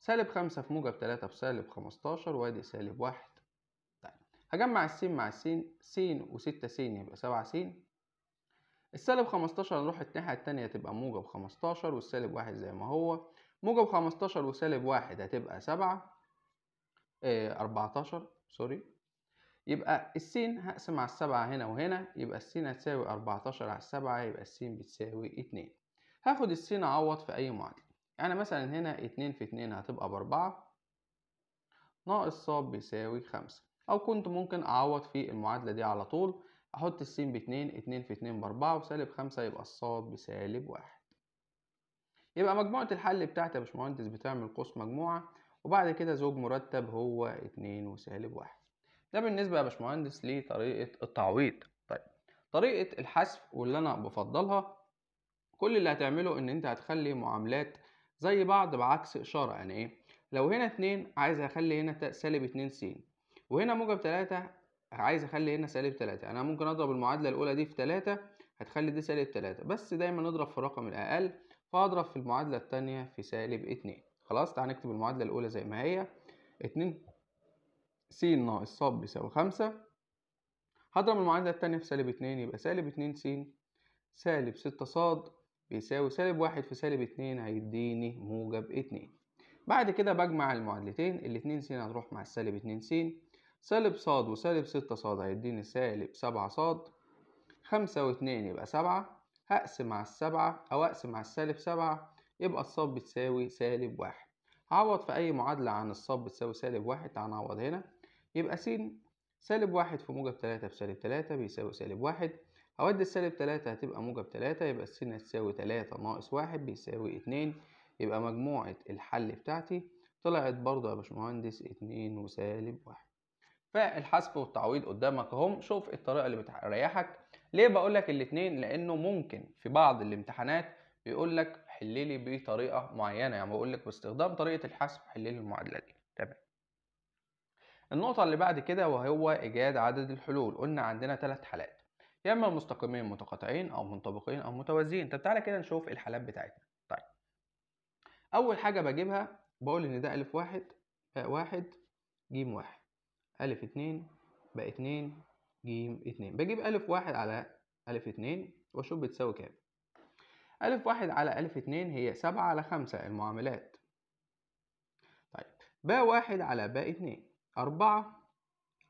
سالب خمسة في موجب تلاتة بسالب خمستاشر وادي سالب واحد طيب هجمع السين مع السين س وستة س يبقى سبعة س السالب خمستاشر هنروح الناحية التانية تبقى موجب خمستاشر والسالب واحد زي ما هو موجب خمستاشر وسالب واحد هتبقى سبعة آه، أربعتاشر سوري يبقى السين هقسم على السبعة هنا وهنا يبقى السين هتساوي أربعتاشر على السبعة يبقى السين بتساوي اتنين هاخد السين اعوض في اي معادله يعني مثلا هنا اتنين في اتنين هتبقى باربعة ناقص ص بيساوي خمسة او كنت ممكن اعوض في المعادله دي على طول احط السين باتنين اتنين في اتنين باربعة وسالب خمسة يبقى الص بسالب واحد يبقى مجموعه الحل بتاعتي يا باشمهندس بتعمل قوس مجموعه وبعد كده زوج مرتب هو اتنين وسالب واحد ده بالنسبه يا باشمهندس لطريقه التعويض طيب طريقه الحذف واللي انا بفضلها كل اللي هتعمله ان انت هتخلي معاملات زي بعض بعكس اشارة يعني ايه لو هنا اتنين عايز اخلي هنا سالب اتنين س وهنا موجب تلاتة عايز اخلي هنا سالب تلاتة انا ممكن اضرب المعادلة الاولى دي في تلاتة هتخلي دي سالب تلاتة بس دايما نضرب في الرقم الاقل فاضرب في المعادلة التانية في سالب اتنين خلاص تعال نكتب المعادلة الاولى زي ما هي اتنين س ناقص ص بيساوي خمسة هضرب المعادلة التانية في سالب اتنين يبقى سالب اتنين س سالب ستة ص بيساوي سالب واحد في سالب اتنين هيديني موجب اتنين بعد كده بجمع المعادلتين الاتنين س هتروح مع السالب اتنين س سالب ص وسالب ستة ص هيديني سالب سبعة ص خمسة واتنين يبقى سبعة هقسم على السبعة أو أقسم على السالب سبعة يبقى الصاد بتساوي سالب واحد هعوض في أي معادلة عن الصاد بتساوي سالب واحد تعال نعوض هنا يبقى س سالب واحد في موجب تلاتة في سالب تلاتة بيساوي سالب واحد عواد السالب تلاتة هتبقى موجب تلاتة يبقى السين هتساوي تلاتة ناقص واحد بيساوي اتنين يبقى مجموعة الحل بتاعتي طلعت برضه يا باشمهندس اتنين وسالب واحد فالحسب والتعويض قدامك اهم شوف الطريقة اللي بتريحك ليه بقولك الاتنين لأنه ممكن في بعض الامتحانات بيقول لك حل لي بطريقه معينه يعني بقول لك باستخدام طريقه الحسب حل لي المعادله دي تمام النقطه اللي بعد كده وهو ايجاد عدد الحلول قلنا عندنا ثلاث حالات يا اما مستقيمين متقاطعين او منطبقين او متوازيين طب تعالى كده نشوف الحالات بتاعتنا طيب اول حاجه بجيبها بقول ان ده الف واحد باء آه، واحد جيم واحد الف اتنين ب اتنين جيم اتنين بجيب الف واحد على الف اتنين واشوف بتساوي كام الف واحد على الف اتنين هي سبعة على خمسة المعاملات طيب ب واحد على ب اتنين اربعة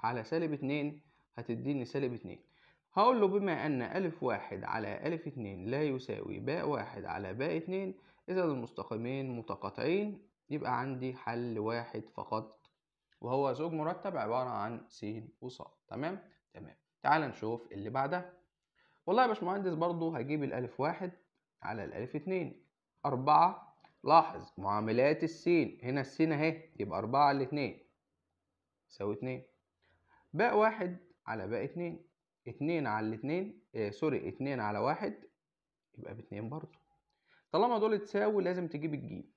على سالب اتنين هتديني سالب اتنين هقول له بما أن ألف واحد على ألف اتنين لا يساوي باء واحد على باء اتنين إذا المستقيمين متقاطعين يبقى عندي حل واحد فقط وهو زوج مرتب عبارة عن س وص تمام تمام تعال نشوف اللي بعدها والله يا باشمهندس برضو هجيب الألف واحد على الألف اتنين أربعة لاحظ معاملات السين هنا السين أهي يبقى أربعة على اتنين يساوي اتنين باء واحد على باء اتنين اتنين على الاتنين آه سوري اتنين على واحد يبقى باتنين برضو طالما دول تساوي لازم تجيب الجيم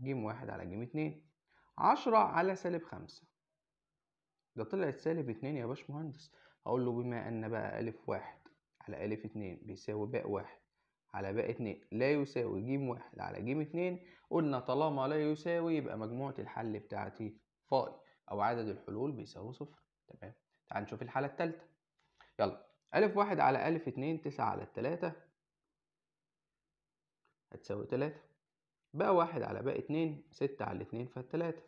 جيم واحد على جيم اتنين عشرة على سالب خمسة ده طلعت سالب اتنين يا باشمهندس هقول له بما ان بقى الف واحد على الف اتنين بيساوي باء واحد على باء اتنين لا يساوي جيم واحد على جيم اتنين قلنا طالما لا يساوي يبقى مجموعة الحل بتاعتي فاي أو عدد الحلول بيساوي صفر تمام تعال نشوف الحالة التالتة يلا ألف واحد على ألف اتنين تسعة على التلاتة هتساوي تلاتة باء واحد على باء اتنين ستة على اتنين فالتلاتة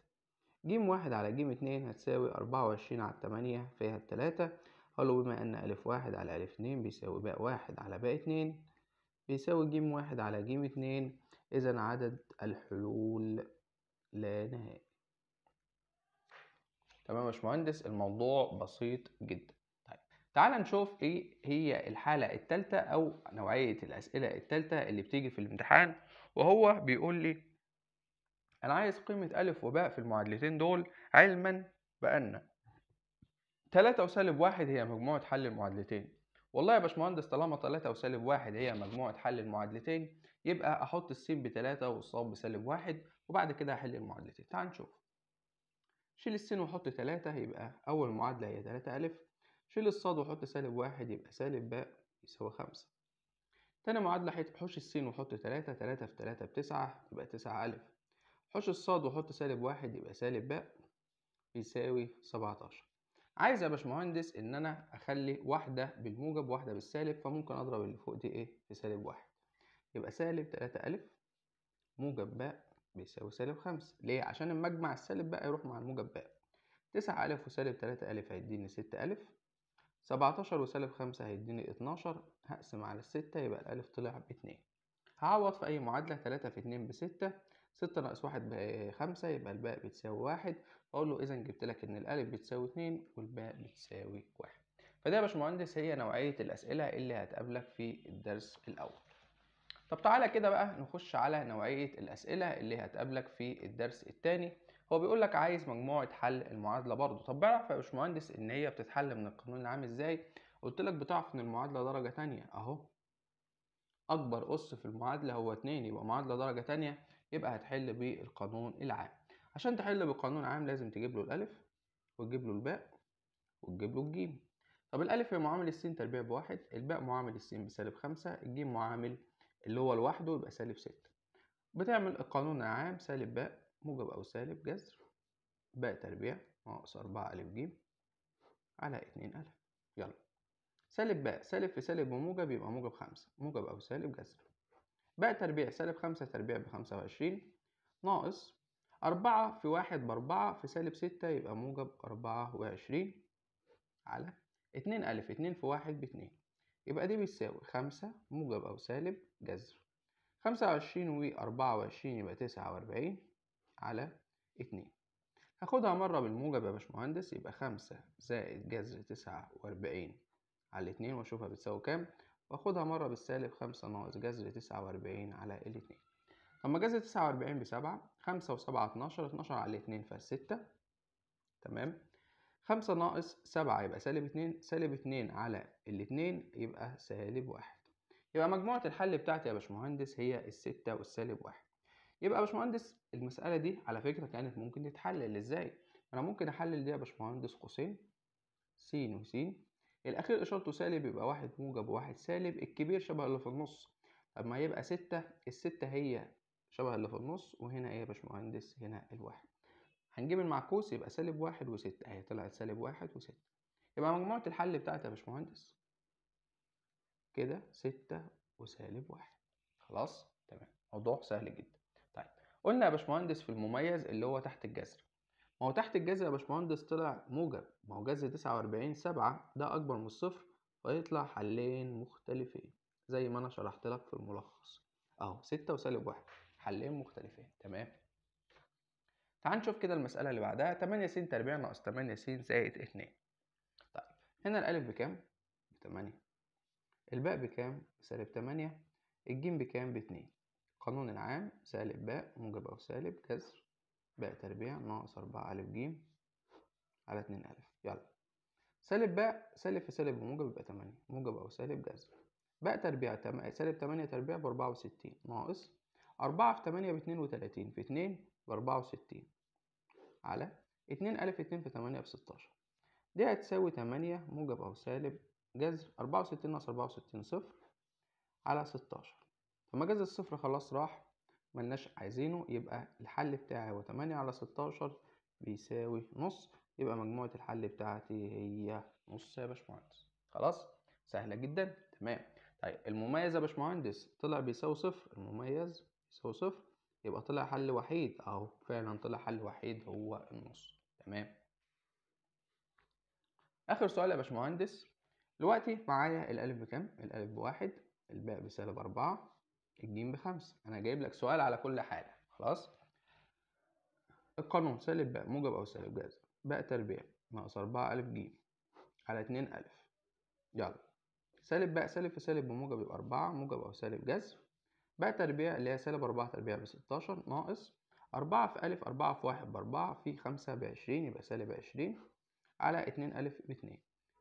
جيم واحد على جيم اتنين هتساوي أربعة وعشرين على التمانية فيها التلاتة قالوا بما أن ألف واحد على ألف اتنين بيساوي باء واحد على باء اتنين بيساوي جيم واحد على جيم اتنين إذا عدد الحلول لا نهائي تمام يا باشمهندس الموضوع بسيط جدا تعال نشوف ايه هي الحالة التالتة او نوعية الاسئلة التالتة اللي بتيجي في الامتحان وهو بيقول لي انا عايز قيمة الف وباء في المعادلتين دول علما بان تلاتة وسالب واحد هي مجموعة حل المعادلتين والله يا باشمهندس طالما تلاتة وسالب واحد هي مجموعة حل المعادلتين يبقى احط السين بتلاتة والصاد بسالب واحد وبعد كده احل المعادلتين تعال نشوف شيل السين وحط تلاتة يبقى اول معادلة هي تلاتة الف شيل الصاد وحط سالب واحد يبقى سالب باء يساوي خمسة تاني معادلة حوش السين وحط تلاتة تلاتة في تلاتة بتسعة يبقى تسعة ألف حوش الصاد وحط سالب واحد يبقى سالب باء بيساوي سبعتاشر عايز يا باشمهندس إن أنا أخلي واحدة بالموجب واحدة بالسالب فممكن أضرب اللي فوق دي إيه في سالب واحد يبقى سالب تلاتة ألف موجب باء بيساوي سالب خمسة ليه؟ عشان المجمع السالب بقى يروح مع الموجب باء تسعة ألف وسالب تلاتة ألف هيديني ستة ألف سبعتاشر وسالب خمسة هيديني اتناشر هقسم على الستة يبقى الألف طلع باتنين هعوض في أي معادلة تلاتة في اتنين بستة ستة ناقص واحد بخمسة يبقى الباء بتساوي واحد أقول له إذا جبت لك إن الألف بتساوي اتنين والباء بتساوي واحد فده يا باشمهندس هي نوعية الأسئلة اللي هتقابلك في الدرس الأول طب تعالى كده بقى نخش على نوعية الأسئلة اللي هتقابلك في الدرس الثاني هو بيقول لك عايز مجموعه حل المعادله برضه طب بعرف يا باشمهندس ان هي بتتحل من القانون العام ازاي قلت لك بتعرف ان المعادله درجه تانية اهو اكبر اس في المعادله هو 2 يبقى معادله درجه تانية يبقى هتحل بالقانون العام عشان تحل بالقانون العام لازم تجيب له الالف وتجيب له الباء وتجيب له الجيم طب الالف هي معامل السين تربيع بواحد الباء معامل السين بسالب خمسة الجيم معامل اللي هو لوحده يبقى سالب ستة بتعمل القانون العام سالب باء موجب أو سالب جذر ب تربيع ناقص أربعة ألف ج على اتنين ألف يلا سالب ب سالب في سالب وموجب يبقى موجب خمسة موجب أو سالب جذر ب تربيع سالب خمسة تربيع بخمسة وعشرين ناقص أربعة في واحد بأربعة في سالب ستة يبقى موجب أربعة وعشرين على اتنين ألف اتنين في واحد باتنين يبقى دي بتساوي خمسة موجب أو سالب جذر خمسة وعشرين وأربعة وعشرين يبقى تسعة وأربعين على اتنين هاخدها مرة بالموجب يا باشمهندس يبقى خمسة زائد جذر تسعة وأربعين على الاتنين وأشوفها بتساوي كام وأخدها مرة بالسالب خمسة ناقص جذر تسعة وأربعين على الاتنين طب ما جذر تسعة وأربعين بسبعة خمسة وسبعة اتناشر اتناشر على الاتنين فستة تمام خمسة ناقص سبعة يبقى سالب اتنين سالب اتنين على الاتنين يبقى سالب واحد يبقى مجموعة الحل بتاعتي يا باشمهندس هي الستة والسالب واحد يبقى يا باشمهندس المساله دي على فكره كانت ممكن تتحلل ازاي انا ممكن احلل دي يا باشمهندس قوسين س وس الاخير اشارته سالب يبقى واحد موجب وواحد سالب الكبير شبه اللي في النص طب ما يبقى ستة الستة هي شبه اللي في النص وهنا ايه يا باشمهندس هنا الواحد هنجيب المعكوس يبقى سالب واحد وستة اهي طلعت سالب واحد وستة يبقى مجموعة الحل بتاعتي يا باشمهندس كده ستة وسالب واحد خلاص تمام موضوع سهل جدا قلنا يا باشمهندس في المميز اللي هو تحت الجذر ما هو تحت الجذر يا باشمهندس طلع موجب ما هو جذر تسعة وأربعين سبعة ده أكبر من الصفر فيطلع حلين مختلفين زي ما أنا شرحت لك في الملخص أهو ستة وسالب واحد حلين مختلفين تمام تعال نشوف كده المسألة اللي بعدها تمانية س تربيع ناقص تمانية س زائد اتنين طيب هنا الألف بكام؟ تمانية الباء بكام؟ بسالب تمانية الجيم بكام؟ باتنين القانون العام سالب ب موجب أو سالب كسر ب تربيع ناقص أربعة ألف جيم على اتنين ألف يلا سالب ب سالب في سالب بموجب يبقى تمانية موجب أو سالب جذر ب تربيع تم... سالب تمانية تربيع بأربعة وستين ناقص أربعة في تمانية باتنين وتلاتين في اتنين بأربعة وستين على اتنين ألف اتنين في تمانية بستاشر دي هتساوي تمانية موجب أو سالب جذر أربعة وستين ناقص أربعة وستين صفر على ستاشر لما الصفر خلاص راح ملناش عايزينه يبقى الحل بتاعي هو تمانية على ستاشر بيساوي نص يبقى مجموعة الحل بتاعتي هي نص يا باشمهندس خلاص سهلة جدا تمام طيب المميز يا باشمهندس طلع بيساوي صفر المميز بيساوي صفر يبقى طلع حل وحيد اهو فعلا طلع حل وحيد هو النص تمام اخر سؤال يا باشمهندس دلوقتي معايا الالف بكام الالف بواحد الباء بسالب اربعة الجيم بخمسة أنا جايب لك سؤال على كل حالة خلاص القانون سالب ب موجب أو سالب جذر ب تربيع ناقص أربعة ألف جيم على اتنين ألف يلا سالب ب سالب في سالب بموجب يبقى أربعة موجب أو سالب جذر ب تربيع اللي هي سالب أربعة تربيع بستاشر ناقص أربعة في ألف أربعة في واحد بأربعة في خمسة بعشرين يبقى سالب عشرين على اتنين ألف باتنين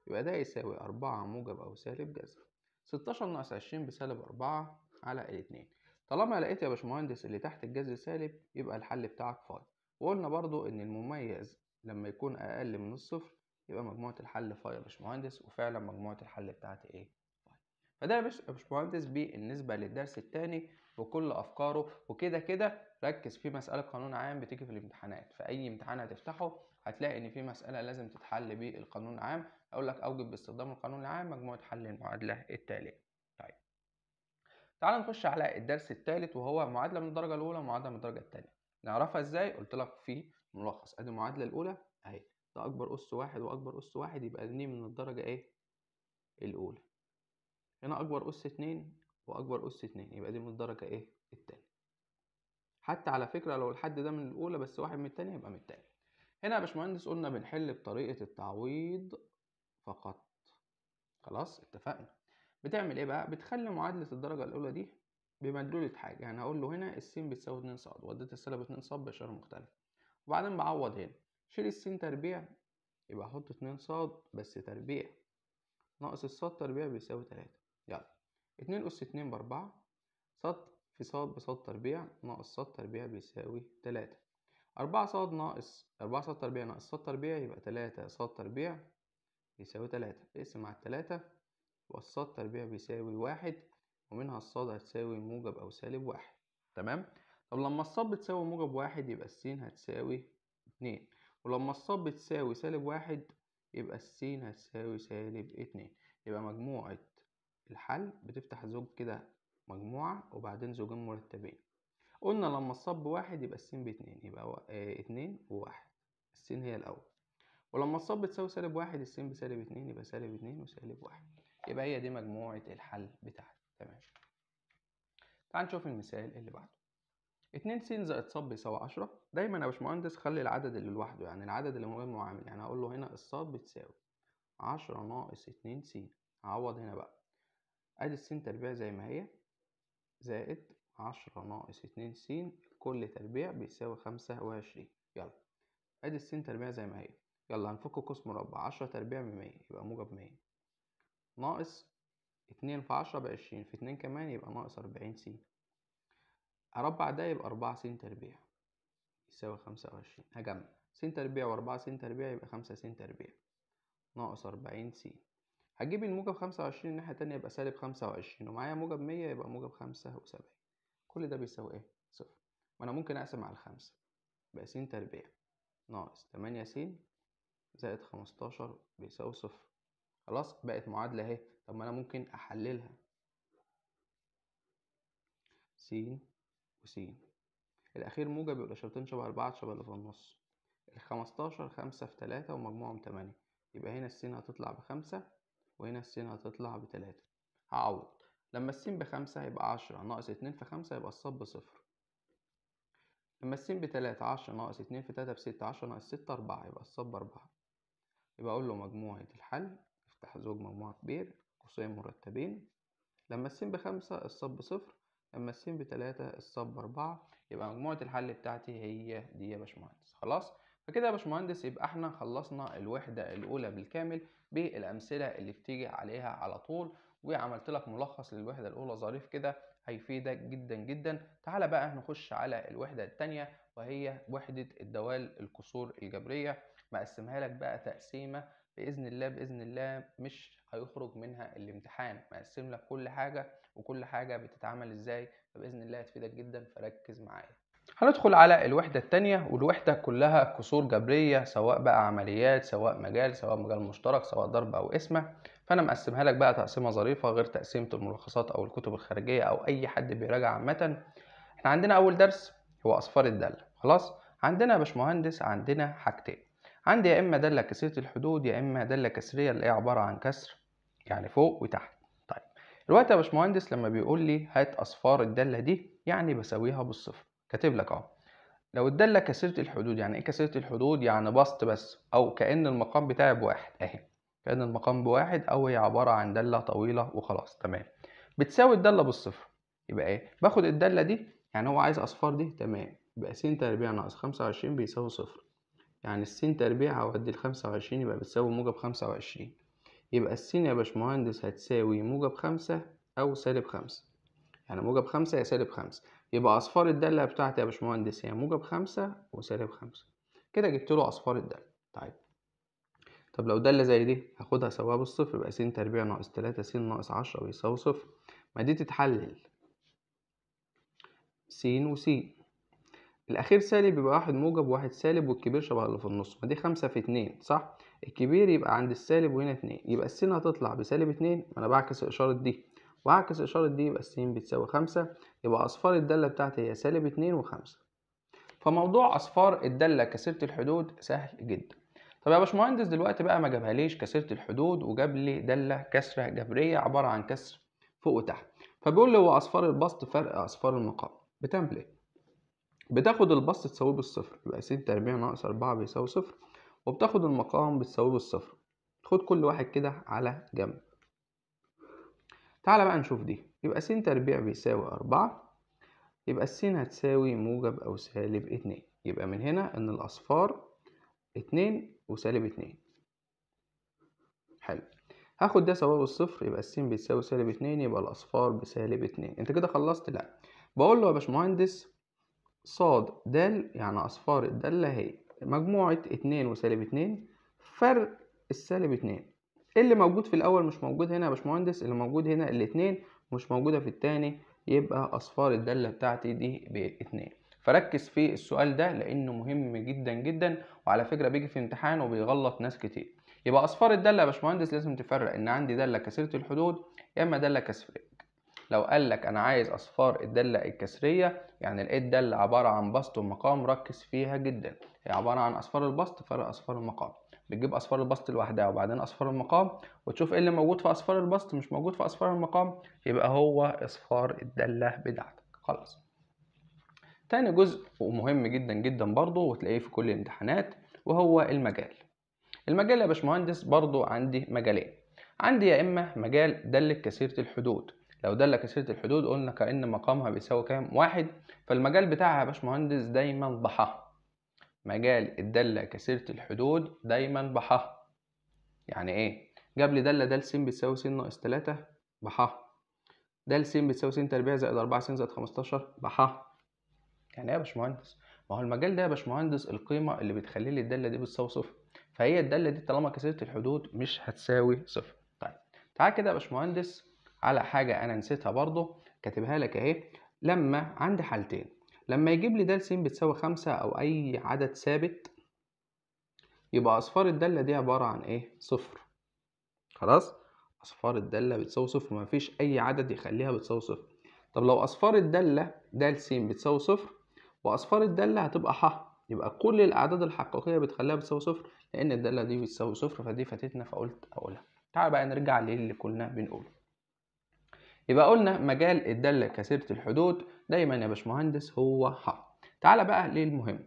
يبقى ده يساوي أربعة موجب أو سالب جذر ستاشر ناقص عشرين بسالب أربعة على الاثنين طالما لقيت يا باشمهندس اللي تحت الجذر سالب يبقى الحل بتاعك فاي وقلنا برضو ان المميز لما يكون اقل من الصفر يبقى مجموعة الحل فاي يا باشمهندس وفعلا مجموعة الحل بتاعتي ايه فاي فده يا باشمهندس بالنسبة للدرس الثاني بكل افكاره وكده كده ركز في مسألة قانون عام بتيجي في الامتحانات في اي امتحان هتفتحه هتلاقي ان في مسألة لازم تتحل بالقانون العام اقول لك اوجب باستخدام القانون العام مجموعة حل المعادلة التالية تعال نخش على الدرس الثالث وهو معادلة من الدرجة الأولى ومعادلة من الدرجة الثانية نعرفها إزاي قلت لك في ملخص أدي المعادلة الأولى أهي ده أكبر أس واحد وأكبر أس واحد يبقى دي من الدرجة إيه الأولى هنا أكبر أس اتنين وأكبر أس اتنين يبقى دي من الدرجة إيه التانية حتى على فكرة لو الحد ده من الأولى بس واحد من التانية يبقى من التانية هنا يا باشمهندس قلنا بنحل بطريقة التعويض فقط خلاص اتفقنا بتعمل ايه بقى بتخلي معادله الدرجه الاولى دي بمدلوله حاجه يعني هقول له هنا السين بتساوي 2 ص وديت السالب 2 ص باشاره مختلفه وبعدين بعوض هنا شيل السين تربيع يبقى احط 2 ص بس تربيع ناقص الص تربيع بيساوي 3 يلا 2 اس 2 ب 4 ص في صاد بصاد تربيع ناقص ص تربيع بيساوي 3 4 ص ناقص 4 ص تربيع ناقص ص تربيع يبقى 3 ص تربيع يساوي 3 اقسم على 3 والصاد تربيع بيساوي واحد ومنها الصاد هتساوي موجب أو سالب واحد تمام طب لما الصاد بتساوي موجب واحد يبقى السين هتساوي اتنين ولما الصاد بتساوي سالب واحد يبقى السين هتساوي سالب اتنين يبقى مجموعة الحل بتفتح زوج كده مجموعة وبعدين زوجين مرتبين قلنا لما الصاد بواحد يبقى السين باتنين يبقى آه، اتنين وواحد السين هي الأول ولما الصاد بتساوي سالب واحد السين بسالب اتنين يبقى سالب اتنين وسالب واحد يبقى هي دي مجموعة الحل بتاعتي تمام تعال نشوف المثال اللي بعده 2 س زائد ص بيساوي 10 دايما يا باشمهندس خلي العدد اللي لوحده يعني العدد اللي مهم غير معامل يعني هقول له هنا الص بتساوي 10 ناقص 2 س هعوض هنا بقى ادي الس تربيع زي ما هي زائد 10 ناقص 2 س كل تربيع بيساوي 25 يلا ادي الس تربيع زي ما هي يلا هنفك قوس مربع 10 تربيع من 100 يبقى موجب 100 ناقص اتنين في عشرة بعشرين في اتنين كمان يبقى ناقص أربعين س أربع ده يبقى أربعة س تربيع يساوي خمسة وعشرين هجمع س تربيع وأربعة س تربيع يبقى خمسة س تربيع ناقص أربعين س هجيب الموجب خمسة وعشرين الناحية التانية يبقى سالب خمسة وعشرين ومعايا موجب مية يبقى موجب خمسة وسبعين كل ده بيساوي ايه؟ صفر ما أنا ممكن أقسم على خمسة يبقى س تربيع ناقص تمانية س زائد خمستاشر بيساوي صفر خلاص بقت معادلة اهي طب ما انا ممكن احللها س وس الأخير موجب يبقى شرطين شبه اربعه شبه اللي في النص الخمستاشر خمسة في تلاتة ومجموعهم تمانية يبقى هنا السين هتطلع بخمسة وهنا السين هتطلع بتلاتة هعوض لما السين بخمسة هيبقى عشرة ناقص اتنين في خمسة يبقى الصب صفر لما السين بتلاتة عشرة ناقص اتنين في تلاتة بستة عشرة ناقص ستة أربعة يبقى الصب أربعة يبقى أقول له مجموعة الحل افتح زوج مجموعة كبير قوسين مرتبين لما السين بخمسة الصب صفر لما السين بتلاتة الصب أربعة يبقى مجموعة الحل بتاعتي هي دي يا باشمهندس خلاص فكده يا باشمهندس يبقى احنا خلصنا الوحدة الأولى بالكامل بالأمثلة اللي بتيجي عليها على طول وعملت لك ملخص للوحدة الأولى ظريف كده هيفيدك جدا جدا تعالى بقى نخش على الوحدة التانية وهي وحدة الدوال الكسور الجبرية مقسمها لك بقى تقسيمة باذن الله باذن الله مش هيخرج منها الامتحان مقسم لك كل حاجه وكل حاجه بتتعمل ازاي فباذن الله هتفيدك جدا فركز معايا هندخل على الوحدة التانية والوحدة كلها كسور جبرية سواء بقى عمليات سواء مجال سواء مجال مشترك سواء ضرب أو قسمة فأنا مقسمها لك بقى تقسيمة ظريفة غير تقسيمة الملخصات أو الكتب الخارجية أو أي حد بيراجع عامة احنا عندنا أول درس هو أصفار الدالة خلاص عندنا يا باشمهندس عندنا حاجتين عندي يا إما دالة كسريه الحدود يا إما دالة كسرية اللي هي عبارة عن كسر يعني فوق وتحت طيب دلوقتي يا باشمهندس لما بيقول لي هات أصفار الدالة دي يعني بساويها بالصفر كاتب لك أهو لو الدالة كسريه الحدود يعني إيه كسريه الحدود يعني بسط بس أو كأن المقام بتاعي بواحد أهي كأن المقام بواحد أو هي عبارة عن دالة طويلة وخلاص تمام بتساوي الدالة بالصفر يبقى إيه باخد الدالة دي يعني هو عايز أصفار دي تمام يبقى س تربيع ناقص خمسة وعشرين بيساوي صفر يعني السين تربيع هودي لخمسة وعشرين يبقى بتساوي موجب خمسة وعشرين يبقى السين يا باشمهندس هتساوي موجب خمسة أو سالب خمسة يعني موجب خمسة يا سالب خمسة يبقى أصفار الدالة بتاعتي يا باشمهندس هي موجب خمسة وسالب خمسة كده جبت له أصفار الدالة طيب طب لو دالة زي دي هاخدها سواها بالصفر يبقى س تربيع ناقص تلاتة س ناقص عشرة بيساوي صفر ما دي تتحلل س وس الأخير سالب يبقى واحد موجب وواحد سالب والكبير شبه اللي في النص ما دي خمسة في اتنين صح الكبير يبقى عند السالب وهنا اتنين يبقى السين هتطلع بسالب اتنين ما أنا بعكس إشارة دي وأعكس إشارة دي يبقى السين بتساوي خمسة يبقى أصفار الدالة بتاعتي هي سالب اتنين وخمسة فموضوع أصفار الدالة كسرة الحدود سهل جدا طب يا باشمهندس دلوقتي بقى ما جابهاليش كسرة الحدود وجاب لي دالة كسرة جبرية عبارة عن كسر فوق وتحت فبيقول لي هو أصفار البسط فرق أصفار المقام بتعمل إيه؟ بتاخد البسط تساويه بالصفر يبقى س تربيع ناقص أربعة بيساوي صفر وبتاخد المقام بتساويه بالصفر خد كل واحد كده على جنب تعالى بقى نشوف دي يبقى س تربيع بيساوي أربعة يبقى س هتساوي موجب أو سالب اتنين يبقى من هنا إن الأصفار اتنين وسالب اتنين حلو هاخد ده سواه بالصفر يبقى س بتساوي سالب اتنين يبقى الأصفار بسالب اتنين انت كده خلصت؟ لأ بقول له يا باشمهندس صاد دال يعني أصفار الدالة هي مجموعة اتنين وسالب اتنين فرق السالب اتنين اللي موجود في الأول مش موجود هنا يا باشمهندس اللي موجود هنا الاتنين مش موجودة في التاني يبقى أصفار الدالة بتاعتي دي باتنين فركز في السؤال ده لأنه مهم جدا جدا وعلى فكرة بيجي في امتحان وبيغلط ناس كتير يبقى أصفار الدالة يا باشمهندس لازم تفرق إن عندي دالة كسيرة الحدود يا إما دالة كثيرة لو قال لك انا عايز اصفار الداله الكسريه يعني لقيت داله عباره عن بسط ومقام ركز فيها جدا هي عباره عن اصفار البسط فرق اصفار المقام بتجيب اصفار البسط لوحدها وبعدين اصفار المقام وتشوف ايه اللي موجود في اصفار البسط مش موجود في اصفار المقام يبقى هو اصفار الداله بتاعتك خلاص تاني جزء ومهم جدا جدا برضه وتلاقيه في كل الامتحانات وهو المجال المجال يا باشمهندس برضو عندي مجالين عندي يا اما مجال دالة كثيرة الحدود لو دل كسرة الحدود قلنا كأن مقامها بيساوي كام؟ واحد فالمجال بتاعها يا باشمهندس دايما بحا مجال الدالة كسيرة الحدود دايما بحا يعني ايه؟ جاب لي دالة دال س بتساوي س ناقص تلاتة بحا دال س بتساوي س تربيع زائد أربعة س زائد خمستاشر بحا يعني ايه يا باشمهندس؟ ما هو المجال ده يا باشمهندس القيمة اللي بتخلي لي الدالة دي بتساوي صفر فهي الدالة دي طالما كسرت الحدود مش هتساوي صفر طيب تعال كده يا باشمهندس على حاجه انا نسيتها برضو كاتبها لك اهي لما عندي حالتين لما يجيب لي د س بتساوي خمسة او اي عدد ثابت يبقى اصفار الداله دي عباره عن ايه صفر خلاص اصفار الداله بتساوي صفر مفيش اي عدد يخليها بتساوي صفر طب لو اصفار الداله د س بتساوي صفر واصفار الداله هتبقى ح يبقى كل الاعداد الحقيقيه بتخليها بتساوي صفر لان الداله دي بتساوي صفر فدي فاتتنا فقلت اقولها تعال بقى نرجع للي كنا بنقوله يبقى قلنا مجال الدالة كثيرة الحدود دايما يا باشمهندس هو ح تعال بقى للمهم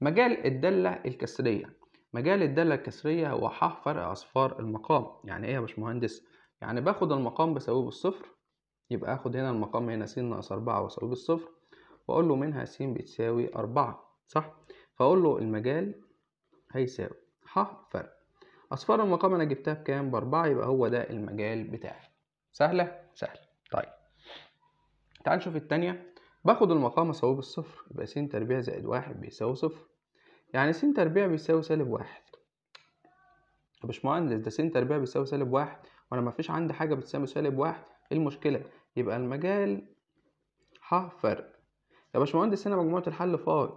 مجال الدالة الكسرية مجال الدالة الكسرية هو ح فرق أصفار المقام يعني إيه يا باشمهندس؟ يعني باخد المقام بساويه بالصفر يبقى آخد هنا المقام هنا س ناقص أربعة وأساويه بالصفر وأقول له منها س بتساوي أربعة صح؟ فأقول له المجال هيساوي ح فرق أصفار المقام أنا جبتها بكام؟ بأربعة يبقى هو ده المجال بتاعي سهلة؟ سهلة تعال نشوف التانية باخد المقام اساويه بالصفر يبقى س تربيع زائد واحد بيساوي صفر يعني س تربيع بيساوي سالب واحد يا باشمهندس ده س تربيع بيساوي سالب واحد وانا مفيش عندي حاجة بتساوي سالب واحد ايه المشكلة يبقى المجال ح فرق يا باشمهندس هنا مجموعة الحل فاي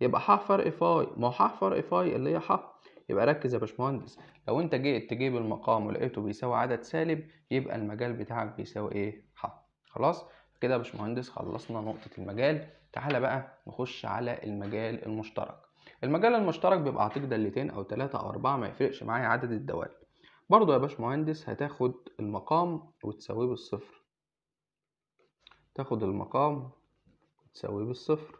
يبقى ح فرق فاي ما هو ح فرق فاي اللي هي ح يبقى ركز يا باشمهندس لو انت جيت تجيب المقام ولقيته بيساوي عدد سالب يبقى المجال بتاعك بيساوي ايه ح خلاص كده يا باشمهندس خلصنا نقطة المجال تعالى بقى نخش على المجال المشترك المجال المشترك بيبقى أعطيك دالتين أو تلاتة أو أربعة ما يفرقش معايا عدد الدوال برضو يا باشمهندس هتاخد المقام وتساويه بالصفر تاخد المقام وتساويه بالصفر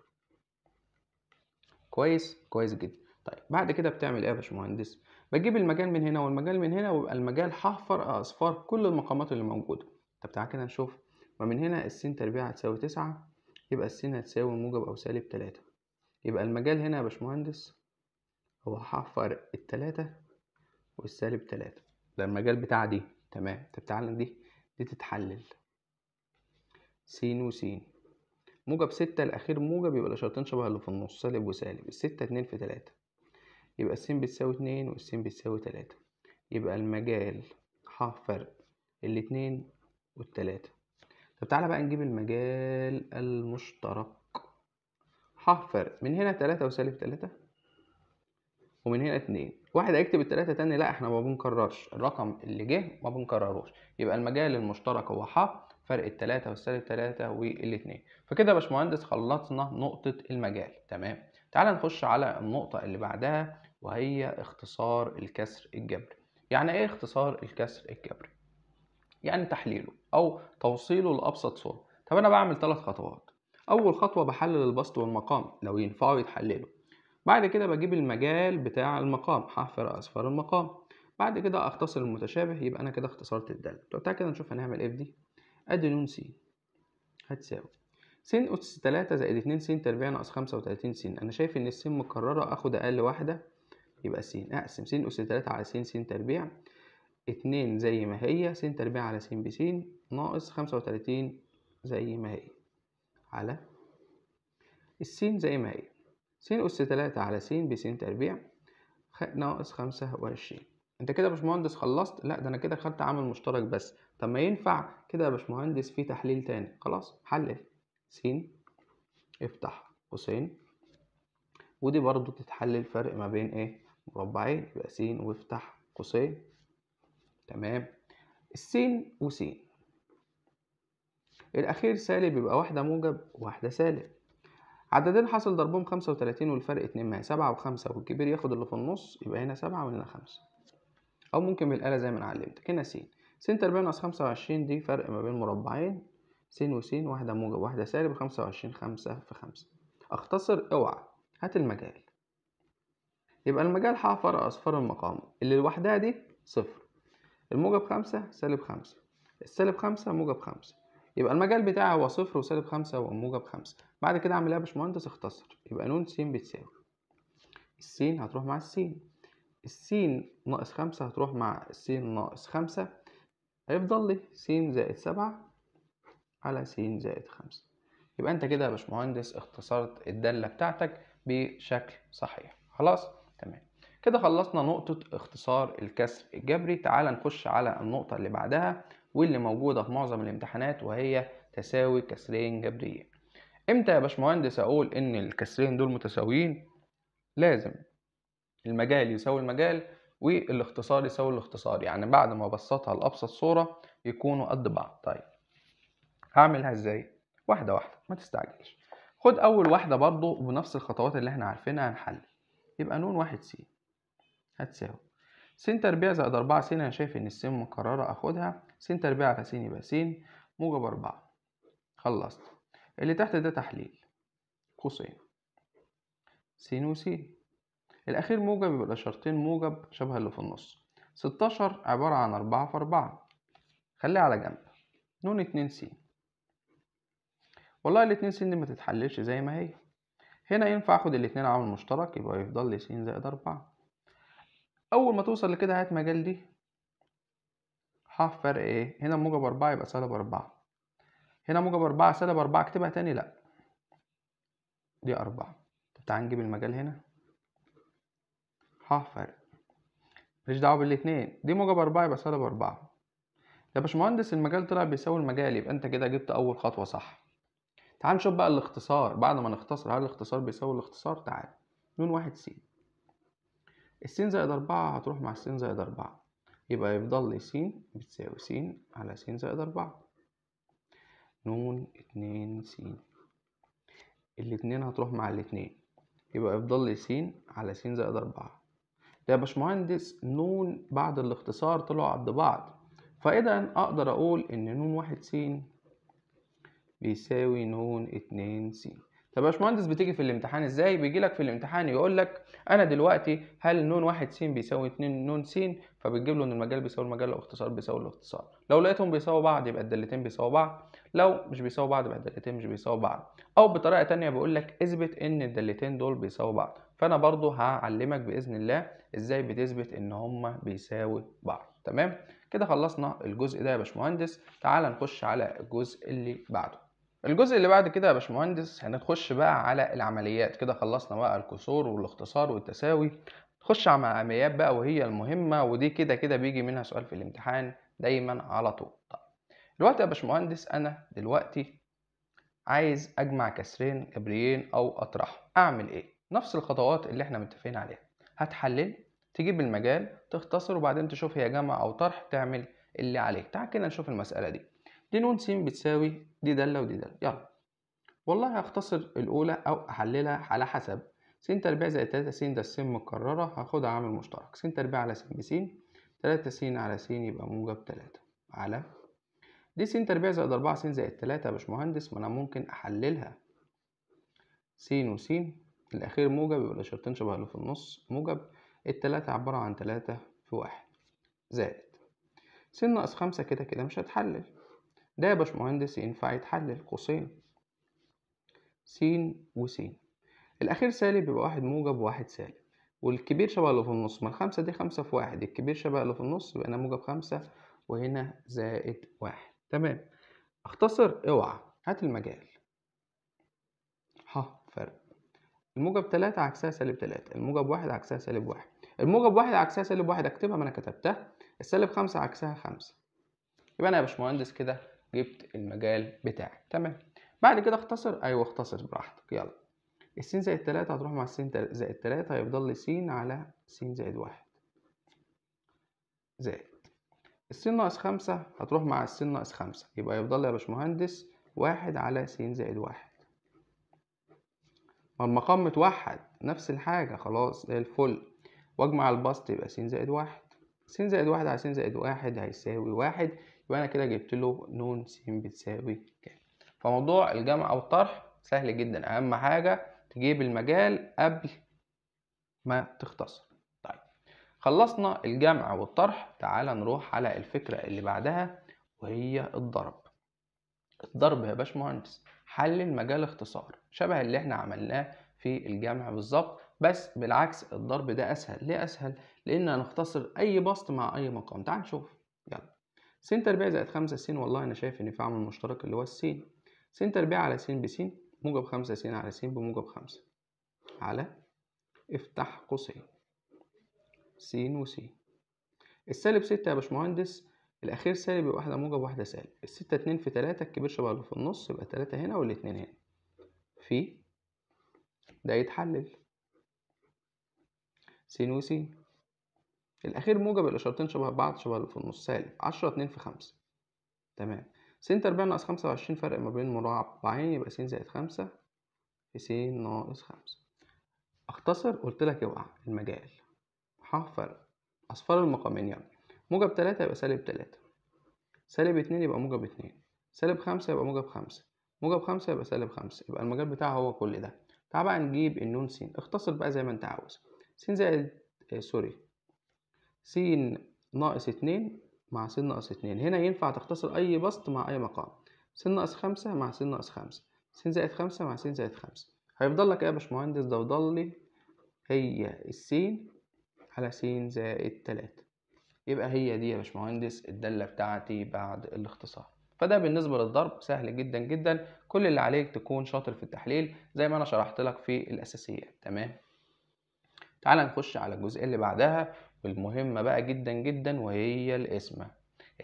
كويس كويس جدا طيب بعد كده بتعمل ايه يا باشمهندس بجيب المجال من هنا والمجال من هنا ويبقى المجال هحفر اصفار كل المقامات اللي موجوده طب تعالى كده نشوف ومن هنا السين تربيع هتساوي تسعة يبقى السين هتساوي موجب أو سالب تلاتة يبقى المجال هنا يا باشمهندس هو هحفر التلاتة والسالب تلاتة ده المجال بتاع دي تمام انت بتعلم دي دي تتحلل س وس موجب ستة الأخير موجب يبقى الإشارتين شبه اللي في النص سالب وسالب الستة اتنين في تلاتة يبقى السين بتساوي اتنين والسين بتساوي تلاتة يبقى المجال هحفر الاتنين والتلاتة طب تعالى بقى نجيب المجال المشترك هحفر من هنا تلاتة وسالب تلاتة ومن هنا اتنين واحد هيكتب التلاتة تاني لا احنا ما بنكررش الرقم اللي جه ما بنكرروش يبقى المجال المشترك هو ح فرق التلاتة والسالب تلاتة والاتنين فكده يا باشمهندس خلصنا نقطة المجال تمام تعالى نخش على النقطة اللي بعدها وهي اختصار الكسر الجبري يعني ايه اختصار الكسر الجبري يعني تحليله او توصيله لابسط صوره طب انا بعمل ثلاث خطوات اول خطوه بحلل البسط والمقام لو ينفعوا يتحللوا بعد كده بجيب المجال بتاع المقام هحفر اسفار المقام بعد كده اختصر المتشابه يبقى انا كده اختصرت الداله طب تعالى كده نشوف هنعمل ايه في دي ادي نون س هتساوي س أس 3 زائد 2 س تربيع ناقص 35 س أنا شايف إن السين مكررة آخد أقل واحدة يبقى س أقسم س أس 3 على س س تربيع 2 زي ما هي س تربيع على س بس ناقص خمسة وتلاتين زي ما هي على السين زي ما هي س أس تلاتة على س بسين تربيع ناقص خمسة وعشرين انت كده يا باشمهندس خلصت لا ده انا كده خدت عامل مشترك بس طب ما ينفع كده يا باشمهندس في تحليل تاني خلاص حلل س افتح قوسين ودي برضو تتحلل فرق ما بين ايه مربعين يبقى س وافتح قوسين تمام السين وسين الأخير سالب يبقى واحدة موجب واحدة سالب عددين حاصل ضربهم خمسة وتلاتين والفرق اتنين ما هي سبعة وخمسة والكبير ياخد اللي في النص يبقى هنا سبعة وهنا خمسة أو ممكن بالآلة زي ما أنا علمتك هنا س س تربيع ناقص خمسة وعشرين دي فرق ما بين مربعين س وس واحدة موجب واحدة سالب خمسة وعشرين خمسة في خمسة أختصر أوعى هات المجال يبقى المجال حافر أصفار المقام اللي لوحدها دي صفر الموجب خمسة سالب خمسة السالب خمسة موجب خمسة يبقى المجال بتاعي هو صفر وسالب خمسة وموجب خمسة بعد كده أعمل إيه يا باشمهندس أختصر يبقى ن س بتساوي س هتروح مع السين س ناقص خمسة هتروح مع س ناقص خمسة هيفضل لي س زائد سبعة على س زائد خمسة يبقى أنت كده يا باشمهندس اختصرت الدالة بتاعتك بشكل صحيح خلاص تمام كده خلصنا نقطة اختصار الكسر الجبري تعال نخش على النقطة اللي بعدها واللي موجودة في معظم الامتحانات وهي تساوي كسرين جبرية امتى يا باشمهندس اقول ان الكسرين دول متساويين لازم المجال يساوي المجال والاختصار يساوي الاختصار يعني بعد ما بسطها لابسط صوره يكونوا قد بعض طيب هعملها ازاي واحده واحده ما تستعجلش خد اول واحده برضو بنفس الخطوات اللي احنا عارفينها هنحل يبقى نون واحد س هتساوي س تربيع زائد أربعة س أنا شايف إن السين مكررة أخدها س تربيع على س يبقى س موجب أربعة خلصت اللي تحت ده تحليل قوسين س وس الأخير موجب يبقى شرطين موجب شبه اللي في النص ستاشر عبارة عن أربعة في أربعة خليها على جنب نون اتنين س والله الاتنين س دي متتحللش زي ما هي هنا ينفع اخد الاتنين عامل مشترك يبقى يفضل لي س زائد أربعة أول ما توصل لكده هات مجال دي ح فرق ايه هنا موجب أربعة يبقى سالب أربعة هنا موجب أربعة سالب أربعة أكتبها تاني لأ دي أربعة طب تعال نجيب المجال هنا ح فرق ماليش دعوة بالاتنين دي موجب أربعة يبقى سالب أربعة يا باشمهندس المجال طلع بيساوي المجال يبقى أنت كده جبت أول خطوة صح تعال نشوف بقى الاختصار بعد ما نختصر هل الاختصار بيساوي الاختصار تعال ن واحد س السين زائد أربعة هتروح مع السين زائد أربعة يبقى يفضل لي س بتساوي س على س زائد أربعة نون اتنين س الاتنين هتروح مع الاتنين يبقى يفضل لي س على س زائد أربعة ده يا باشمهندس نون بعد الاختصار طلعوا عند بعض فإذا أقدر أقول إن نون واحد س بيساوي نون اتنين س طب يا باشمهندس بتيجي في الامتحان ازاي بيجي لك في الامتحان يقول لك انا دلوقتي هل نون واحد س بيساوي 2 نون س فبتجيب له ان المجال بيساوي المجال والاختصار بيساوي الاختصار لو لقيتهم بيساووا بعض يبقى الدالتين بيساووا بعض لو مش بيساووا بعض يبقى الدالتين مش بيساووا بعض او بطريقه ثانيه بيقول لك اثبت ان الدالتين دول بيساووا بعض فانا برضو هعلمك باذن الله ازاي بتثبت ان هما بيساوي بعض تمام كده خلصنا الجزء ده يا باشمهندس تعال نخش على الجزء اللي بعده الجزء اللي بعد كده يا باشمهندس هنخش بقى على العمليات كده خلصنا بقى الكسور والاختصار والتساوي نخش على العمليات بقى وهي المهمة ودي كده كده بيجي منها سؤال في الامتحان دايما على طول طيب دلوقتي يا باشمهندس أنا دلوقتي عايز أجمع كسرين جبريين أو أطرحهم أعمل إيه؟ نفس الخطوات اللي إحنا متفقين عليها هتحلل تجيب المجال تختصر وبعدين تشوف هي جمع أو طرح تعمل اللي عليك تعال كده نشوف المسألة دي دي نون س بتساوي دي دالة ودي دالة يلا والله هختصر الأولى أو أحللها على حسب س تربيع زائد تلاتة س ده السين مكررة هاخدها عامل مشترك س تربيع على س بس تلاتة س على س يبقى موجب تلاتة على دي س تربيع زائد أربعة س زائد تلاتة يا باشمهندس ما أنا ممكن أحللها س وس الأخير موجب يبقى الإشارتين شبه اللي في النص موجب التلاتة عبارة عن تلاتة في واحد زائد س ناقص خمسة كده كده مش هتحلل ده يا باشمهندس ينفع يتحلل قوسين س وس الأخير سالب يبقى واحد موجب وواحد سالب والكبير شبه اللي في النص ما الخمسة دي خمسة في واحد الكبير شبه اللي في النص يبقى هنا موجب خمسة وهنا زائد واحد تمام اختصر اوعى هات المجال ها فرق الموجب تلاتة عكسها سالب تلاتة الموجب واحد عكسها سالب واحد الموجب واحد عكسها سالب واحد اكتبها ما انا كتبتها السالب خمسة عكسها خمسة يبقى انا يا باشمهندس كده جبت المجال بتاعي تمام بعد كده اختصر ايوه اختصر براحتك يلا السين زائد تلاتة هتروح مع السين زائد تلاتة هيفضل لي سين على سين زائد واحد زائد السين ناقص خمسة هتروح مع السين ناقص خمسة يبقى يفضل لي يا باشمهندس واحد على سين زائد واحد ما المقام متوحد نفس الحاجة خلاص زي الفل واجمع البسط يبقى س زائد واحد س زائد واحد على س زائد واحد هيساوي واحد يبقى انا كده جبت له ن س بتساوي كام فموضوع الجمع او الطرح سهل جدا اهم حاجه تجيب المجال قبل ما تختصر طيب خلصنا الجمع والطرح تعال نروح على الفكره اللي بعدها وهي الضرب الضرب يا باشمهندس حل المجال اختصار شبه اللي احنا عملناه في الجمع بالظبط بس بالعكس الضرب ده اسهل ليه اسهل لان هنختصر اي بسط مع اي مقام تعال نشوف سين تربيع زائد خمسة سين والله أنا شايف إن في عامل مشترك اللي هو السين سين تربيع على سين بسين موجب خمسة سين على سين بموجب خمسة على افتح قوسين سين وسين السالب ستة يا باشمهندس الأخير سالب يبقى واحدة موجب واحدة سالب الستة اتنين في تلاتة الكبير شبه اللي في النص يبقى تلاتة هنا والاتنين هنا في ده يتحلل سين وسين الأخير موجب الإشارتين شبه بعض شبه اللي في النص سالب عشرة اتنين في خمسة تمام س تربيع ناقص خمسة وعشرين فرق ما بين مربعين يبقى س زائد خمسة في س ناقص خمسة أختصر قلت لك اوعى المجال ح فرق أصفار المقامين يعني موجب تلاتة يبقى سالب تلاتة سالب اتنين يبقى موجب اتنين سالب خمسة يبقى موجب خمسة موجب خمسة يبقى سالب خمسة يبقى المجال بتاعه هو كل ده تعال بقى نجيب النون س اختصر بقى زي ما انت عاوز س زائد آه سوري س ناقص اتنين مع س ناقص اتنين هنا ينفع تختصر أي بسط مع أي مقام س ناقص خمسة مع س ناقص خمسة س زائد خمسة مع س زائد خمسة هيفضل لك إيه يا باشمهندس ده فضل لي هي الس على س زائد تلاتة يبقى هي دي يا باشمهندس الدالة بتاعتي بعد الاختصار فده بالنسبة للضرب سهل جدا جدا كل اللي عليك تكون شاطر في التحليل زي ما أنا شرحت لك في الأساسيات تمام تعال نخش على الجزئية اللي بعدها المهمة بقى جدا جدا وهي القسمة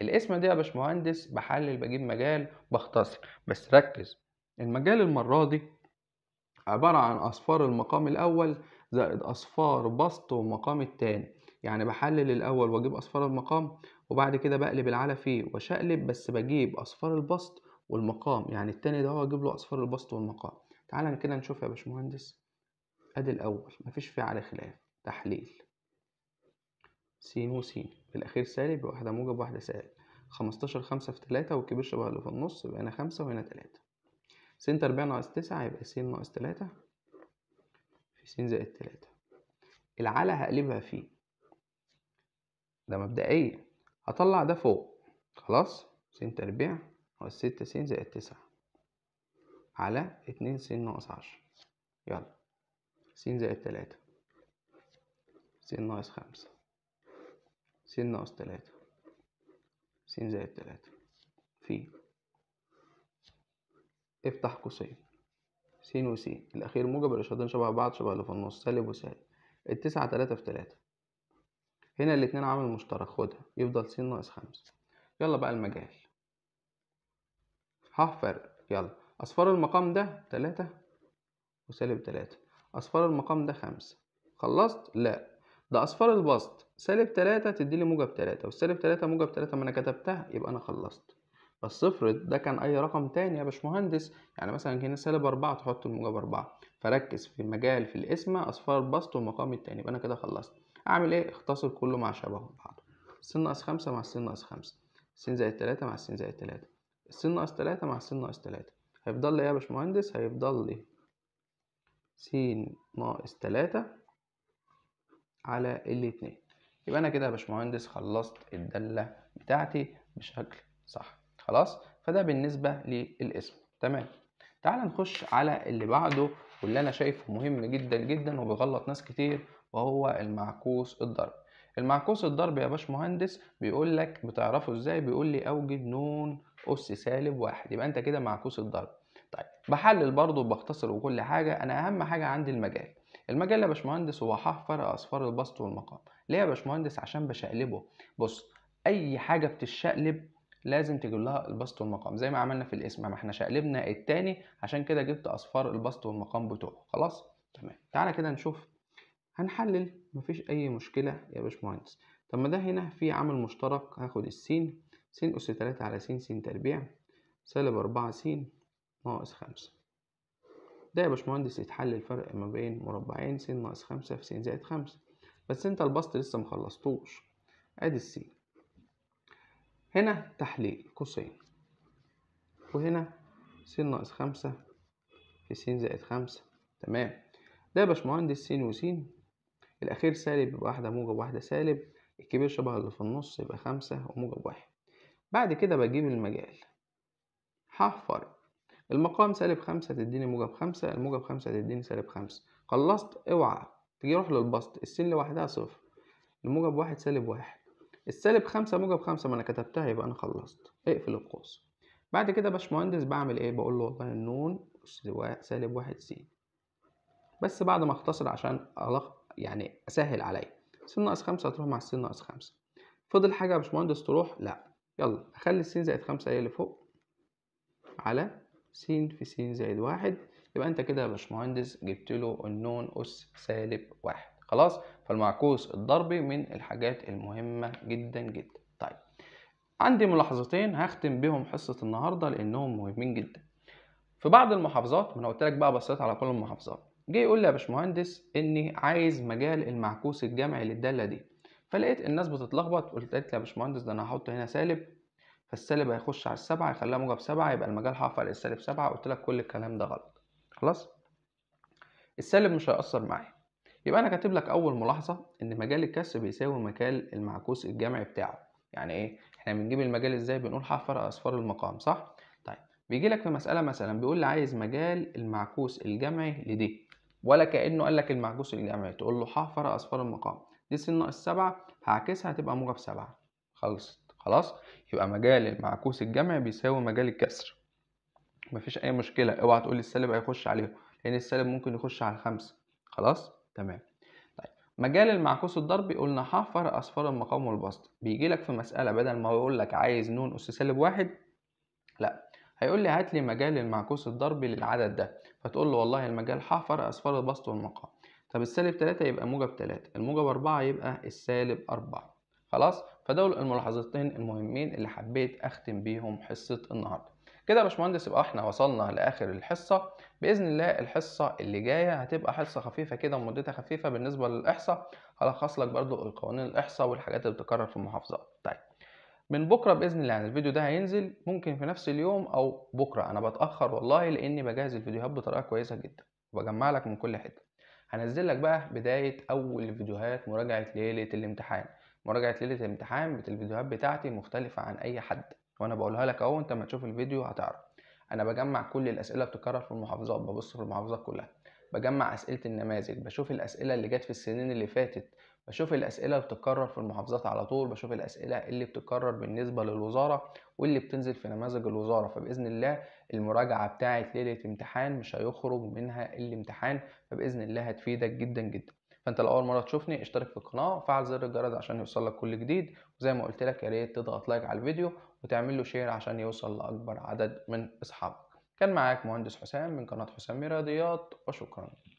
القسمة دي يا باشمهندس بحلل بجيب مجال بختصر بس ركز المجال المرة دي عبارة عن أصفار المقام الأول زائد أصفار بسط ومقام التاني يعني بحلل الأول وأجيب أصفار المقام وبعد كده بقلب العلى فيه وشقلب بس بجيب أصفار البسط والمقام يعني التاني ده هو أجيب له أصفار البسط والمقام تعالى كده نشوف يا باشمهندس أدي الأول مفيش فيه على خلاف تحليل س في الأخير سالب واحدة موجب واحدة سالب خمستاشر خمسة في تلاتة والكبير شبه اللي في النص يبقى هنا خمسة وهنا تلاتة س تربيع ناقص تسعة يبقى س ناقص تلاتة في س زائد تلاتة العلا هقلبها فيه ده مبدئيا هطلع ده فوق خلاص س تربيع ناقص ستة س زائد تسعة على اتنين س ناقص عشرة يلا س زائد تلاتة س ناقص خمسة س ناقص تلاتة س زائد تلاتة في افتح قوسين س وس الأخير موجب الإشارتين شبه بعض شبه اللي في النص سالب وسالب التسعة تلاتة في تلاتة هنا الاتنين عامل مشترك خدها يفضل س ناقص خمسة يلا بقى المجال فرق يلا أصفار المقام ده تلاتة وسالب تلاتة أصفار المقام ده خمسة خلصت؟ لأ ده أصفار البسط سالب تلاتة تديني موجب تلاتة والسالب تلاتة موجب تلاتة ما أنا كتبتها يبقى أنا خلصت بس افرض ده كان أي رقم تاني يا باشمهندس يعني مثلا هنا سالب أربعة تحط الموجب أربعة فركز في المجال في القسمة أصفار البسط والمقام التاني يبقى أنا كده خلصت أعمل إيه؟ اختصر كله مع شبهه بعض س ناقص خمسة مع س ناقص خمسة س زائد تلاتة مع س زائد تلاتة س ناقص تلاتة مع س ناقص تلاتة هيفضل لي إيه يا باشمهندس؟ هيفضل لي س ناقص تلاتة على الاثنين يبقى انا كده يا باشمهندس خلصت الداله بتاعتي بشكل صح خلاص فده بالنسبه للاسم تمام تعال نخش على اللي بعده واللي انا شايفه مهم جدا جدا وبيغلط ناس كتير وهو المعكوس الضرب المعكوس الضرب يا باشمهندس بيقول لك بتعرفه ازاي بيقول لي اوجد نون اس سالب واحد يبقى انت كده معكوس الضرب طيب بحلل برضو وبختصر وكل حاجه انا اهم حاجه عندي المجال المجال يا باشمهندس هو حفر فرق اصفار البسط والمقام ليه يا باشمهندس عشان بشقلبه بص اي حاجه بتتشقلب لازم تجيب لها البسط والمقام زي ما عملنا في الاسم ما احنا شقلبنا التاني عشان كده جبت اصفار البسط والمقام بتوعه خلاص تمام تعالى كده نشوف هنحلل مفيش اي مشكله يا باشمهندس طب ما ده هنا في عامل مشترك هاخد السين س أس تلاتة على س س تربيع سالب أربعة س ناقص خمسة ده يا باشمهندس يتحل الفرق ما بين مربعين س ناقص خمسة في س زائد خمسة بس انت البسط لسه مخلصتوش ادي الس هنا تحليل قوسين وهنا س ناقص خمسة في س زائد خمسة تمام ده يا باشمهندس س وس الأخير سالب يبقى واحدة موجب واحدة سالب الكبير شبه اللي في النص يبقى خمسة وموجب واحد بعد كده بجيب المجال ح فرق المقام سالب خمسة تديني موجب خمسة الموجب خمسة تديني سالب خمسة خلصت اوعى تيجي روح للبسط السين لوحدها صفر الموجب واحد سالب واحد السالب خمسة موجب خمسة ما انا كتبتها يبقى انا خلصت اقفل القوس بعد كده باشمهندس بعمل ايه بقول له والله النون سالب واحد س بس بعد ما اختصر عشان ألخ... يعني اسهل عليا س ناقص خمسة هتروح مع س ناقص خمسة فضل حاجة يا باشمهندس تروح لا يلا اخلي السين زائد خمسة هي اللي فوق على س في س زائد واحد يبقى انت كده يا باشمهندس جبت له النون اس سالب واحد خلاص فالمعكوس الضربي من الحاجات المهمه جدا جدا طيب عندي ملاحظتين هختم بهم حصه النهارده لانهم مهمين جدا في بعض المحافظات ما انا قلت لك بقى بصيت على كل المحافظات جه يقول لي يا باشمهندس اني عايز مجال المعكوس الجمعي للداله دي فلقيت الناس بتتلخبط قلت لك يا باشمهندس ده انا هحط هنا سالب فالسالب هيخش على السبعة يخليها موجب سبعة يبقى المجال على السالب سبعة قلت لك كل الكلام ده غلط خلاص السالب مش هيأثر معايا يبقى أنا كاتب لك أول ملاحظة إن مجال الكسر بيساوي مجال المعكوس الجمعي بتاعه يعني إيه إحنا بنجيب المجال إزاي بنقول حفر أصفار المقام صح طيب بيجي لك في مسألة مثلا بيقول لي عايز مجال المعكوس الجمعي لدي ولا كأنه قال لك المعكوس الجمعي تقول له حفر أصفار المقام دي س ناقص سبعة هعكسها هتبقى موجب سبعة خلصت خلاص يبقى مجال المعكوس الجمع بيساوي مجال الكسر مفيش اي مشكله اوعى تقول السالب هيخش عليهم لان السالب ممكن يخش على الخمسه خلاص تمام طيب مجال المعكوس الضربي قلنا حفر اسفار المقام والبسط بيجي لك في مساله بدل ما يقول لك عايز ن اس سالب واحد لا هيقول لي هات لي مجال المعكوس الضربي للعدد ده فتقول له والله المجال حفر اسفار البسط والمقام طب السالب 3 يبقى موجب 3 الموجب 4 يبقى السالب 4 خلاص فدول الملاحظتين المهمين اللي حبيت اختم بيهم حصه النهارده كده يا باشمهندس يبقى احنا وصلنا لاخر الحصه باذن الله الحصه اللي جايه هتبقى حصه خفيفه كده ومدتها خفيفه بالنسبه للاحصاء هلخص لك برضو القوانين الاحصاء والحاجات اللي بتكرر في المحافظات طيب من بكره باذن الله يعني الفيديو ده هينزل ممكن في نفس اليوم او بكره انا بتاخر والله لاني بجهز الفيديوهات بطريقه كويسه جدا وبجمع لك من كل حته هنزل لك بقى بدايه اول فيديوهات مراجعه ليله الامتحان مراجعة ليلة الامتحان الفيديوهات بتاعتي مختلفة عن أي حد وأنا بقولها لك أهو أنت ما تشوف الفيديو هتعرف أنا بجمع كل الأسئلة بتتكرر في المحافظات ببص في المحافظات كلها بجمع أسئلة النماذج بشوف الأسئلة اللي جت في السنين اللي فاتت بشوف الأسئلة اللي بتتكرر في المحافظات على طول بشوف الأسئلة اللي بتتكرر بالنسبة للوزارة واللي بتنزل في نماذج الوزارة فبإذن الله المراجعة بتاعة ليلة امتحان مش هيخرج منها الامتحان فبإذن الله هتفيدك جدا جدا فانت لو اول مره تشوفني اشترك في القناه وفعل زر الجرس عشان يوصلك كل جديد وزي ما قلت لك يا ريت تضغط لايك على الفيديو وتعمل له شير عشان يوصل لاكبر عدد من اصحابك كان معاك مهندس حسام من قناه حسام رياضيات وشكرا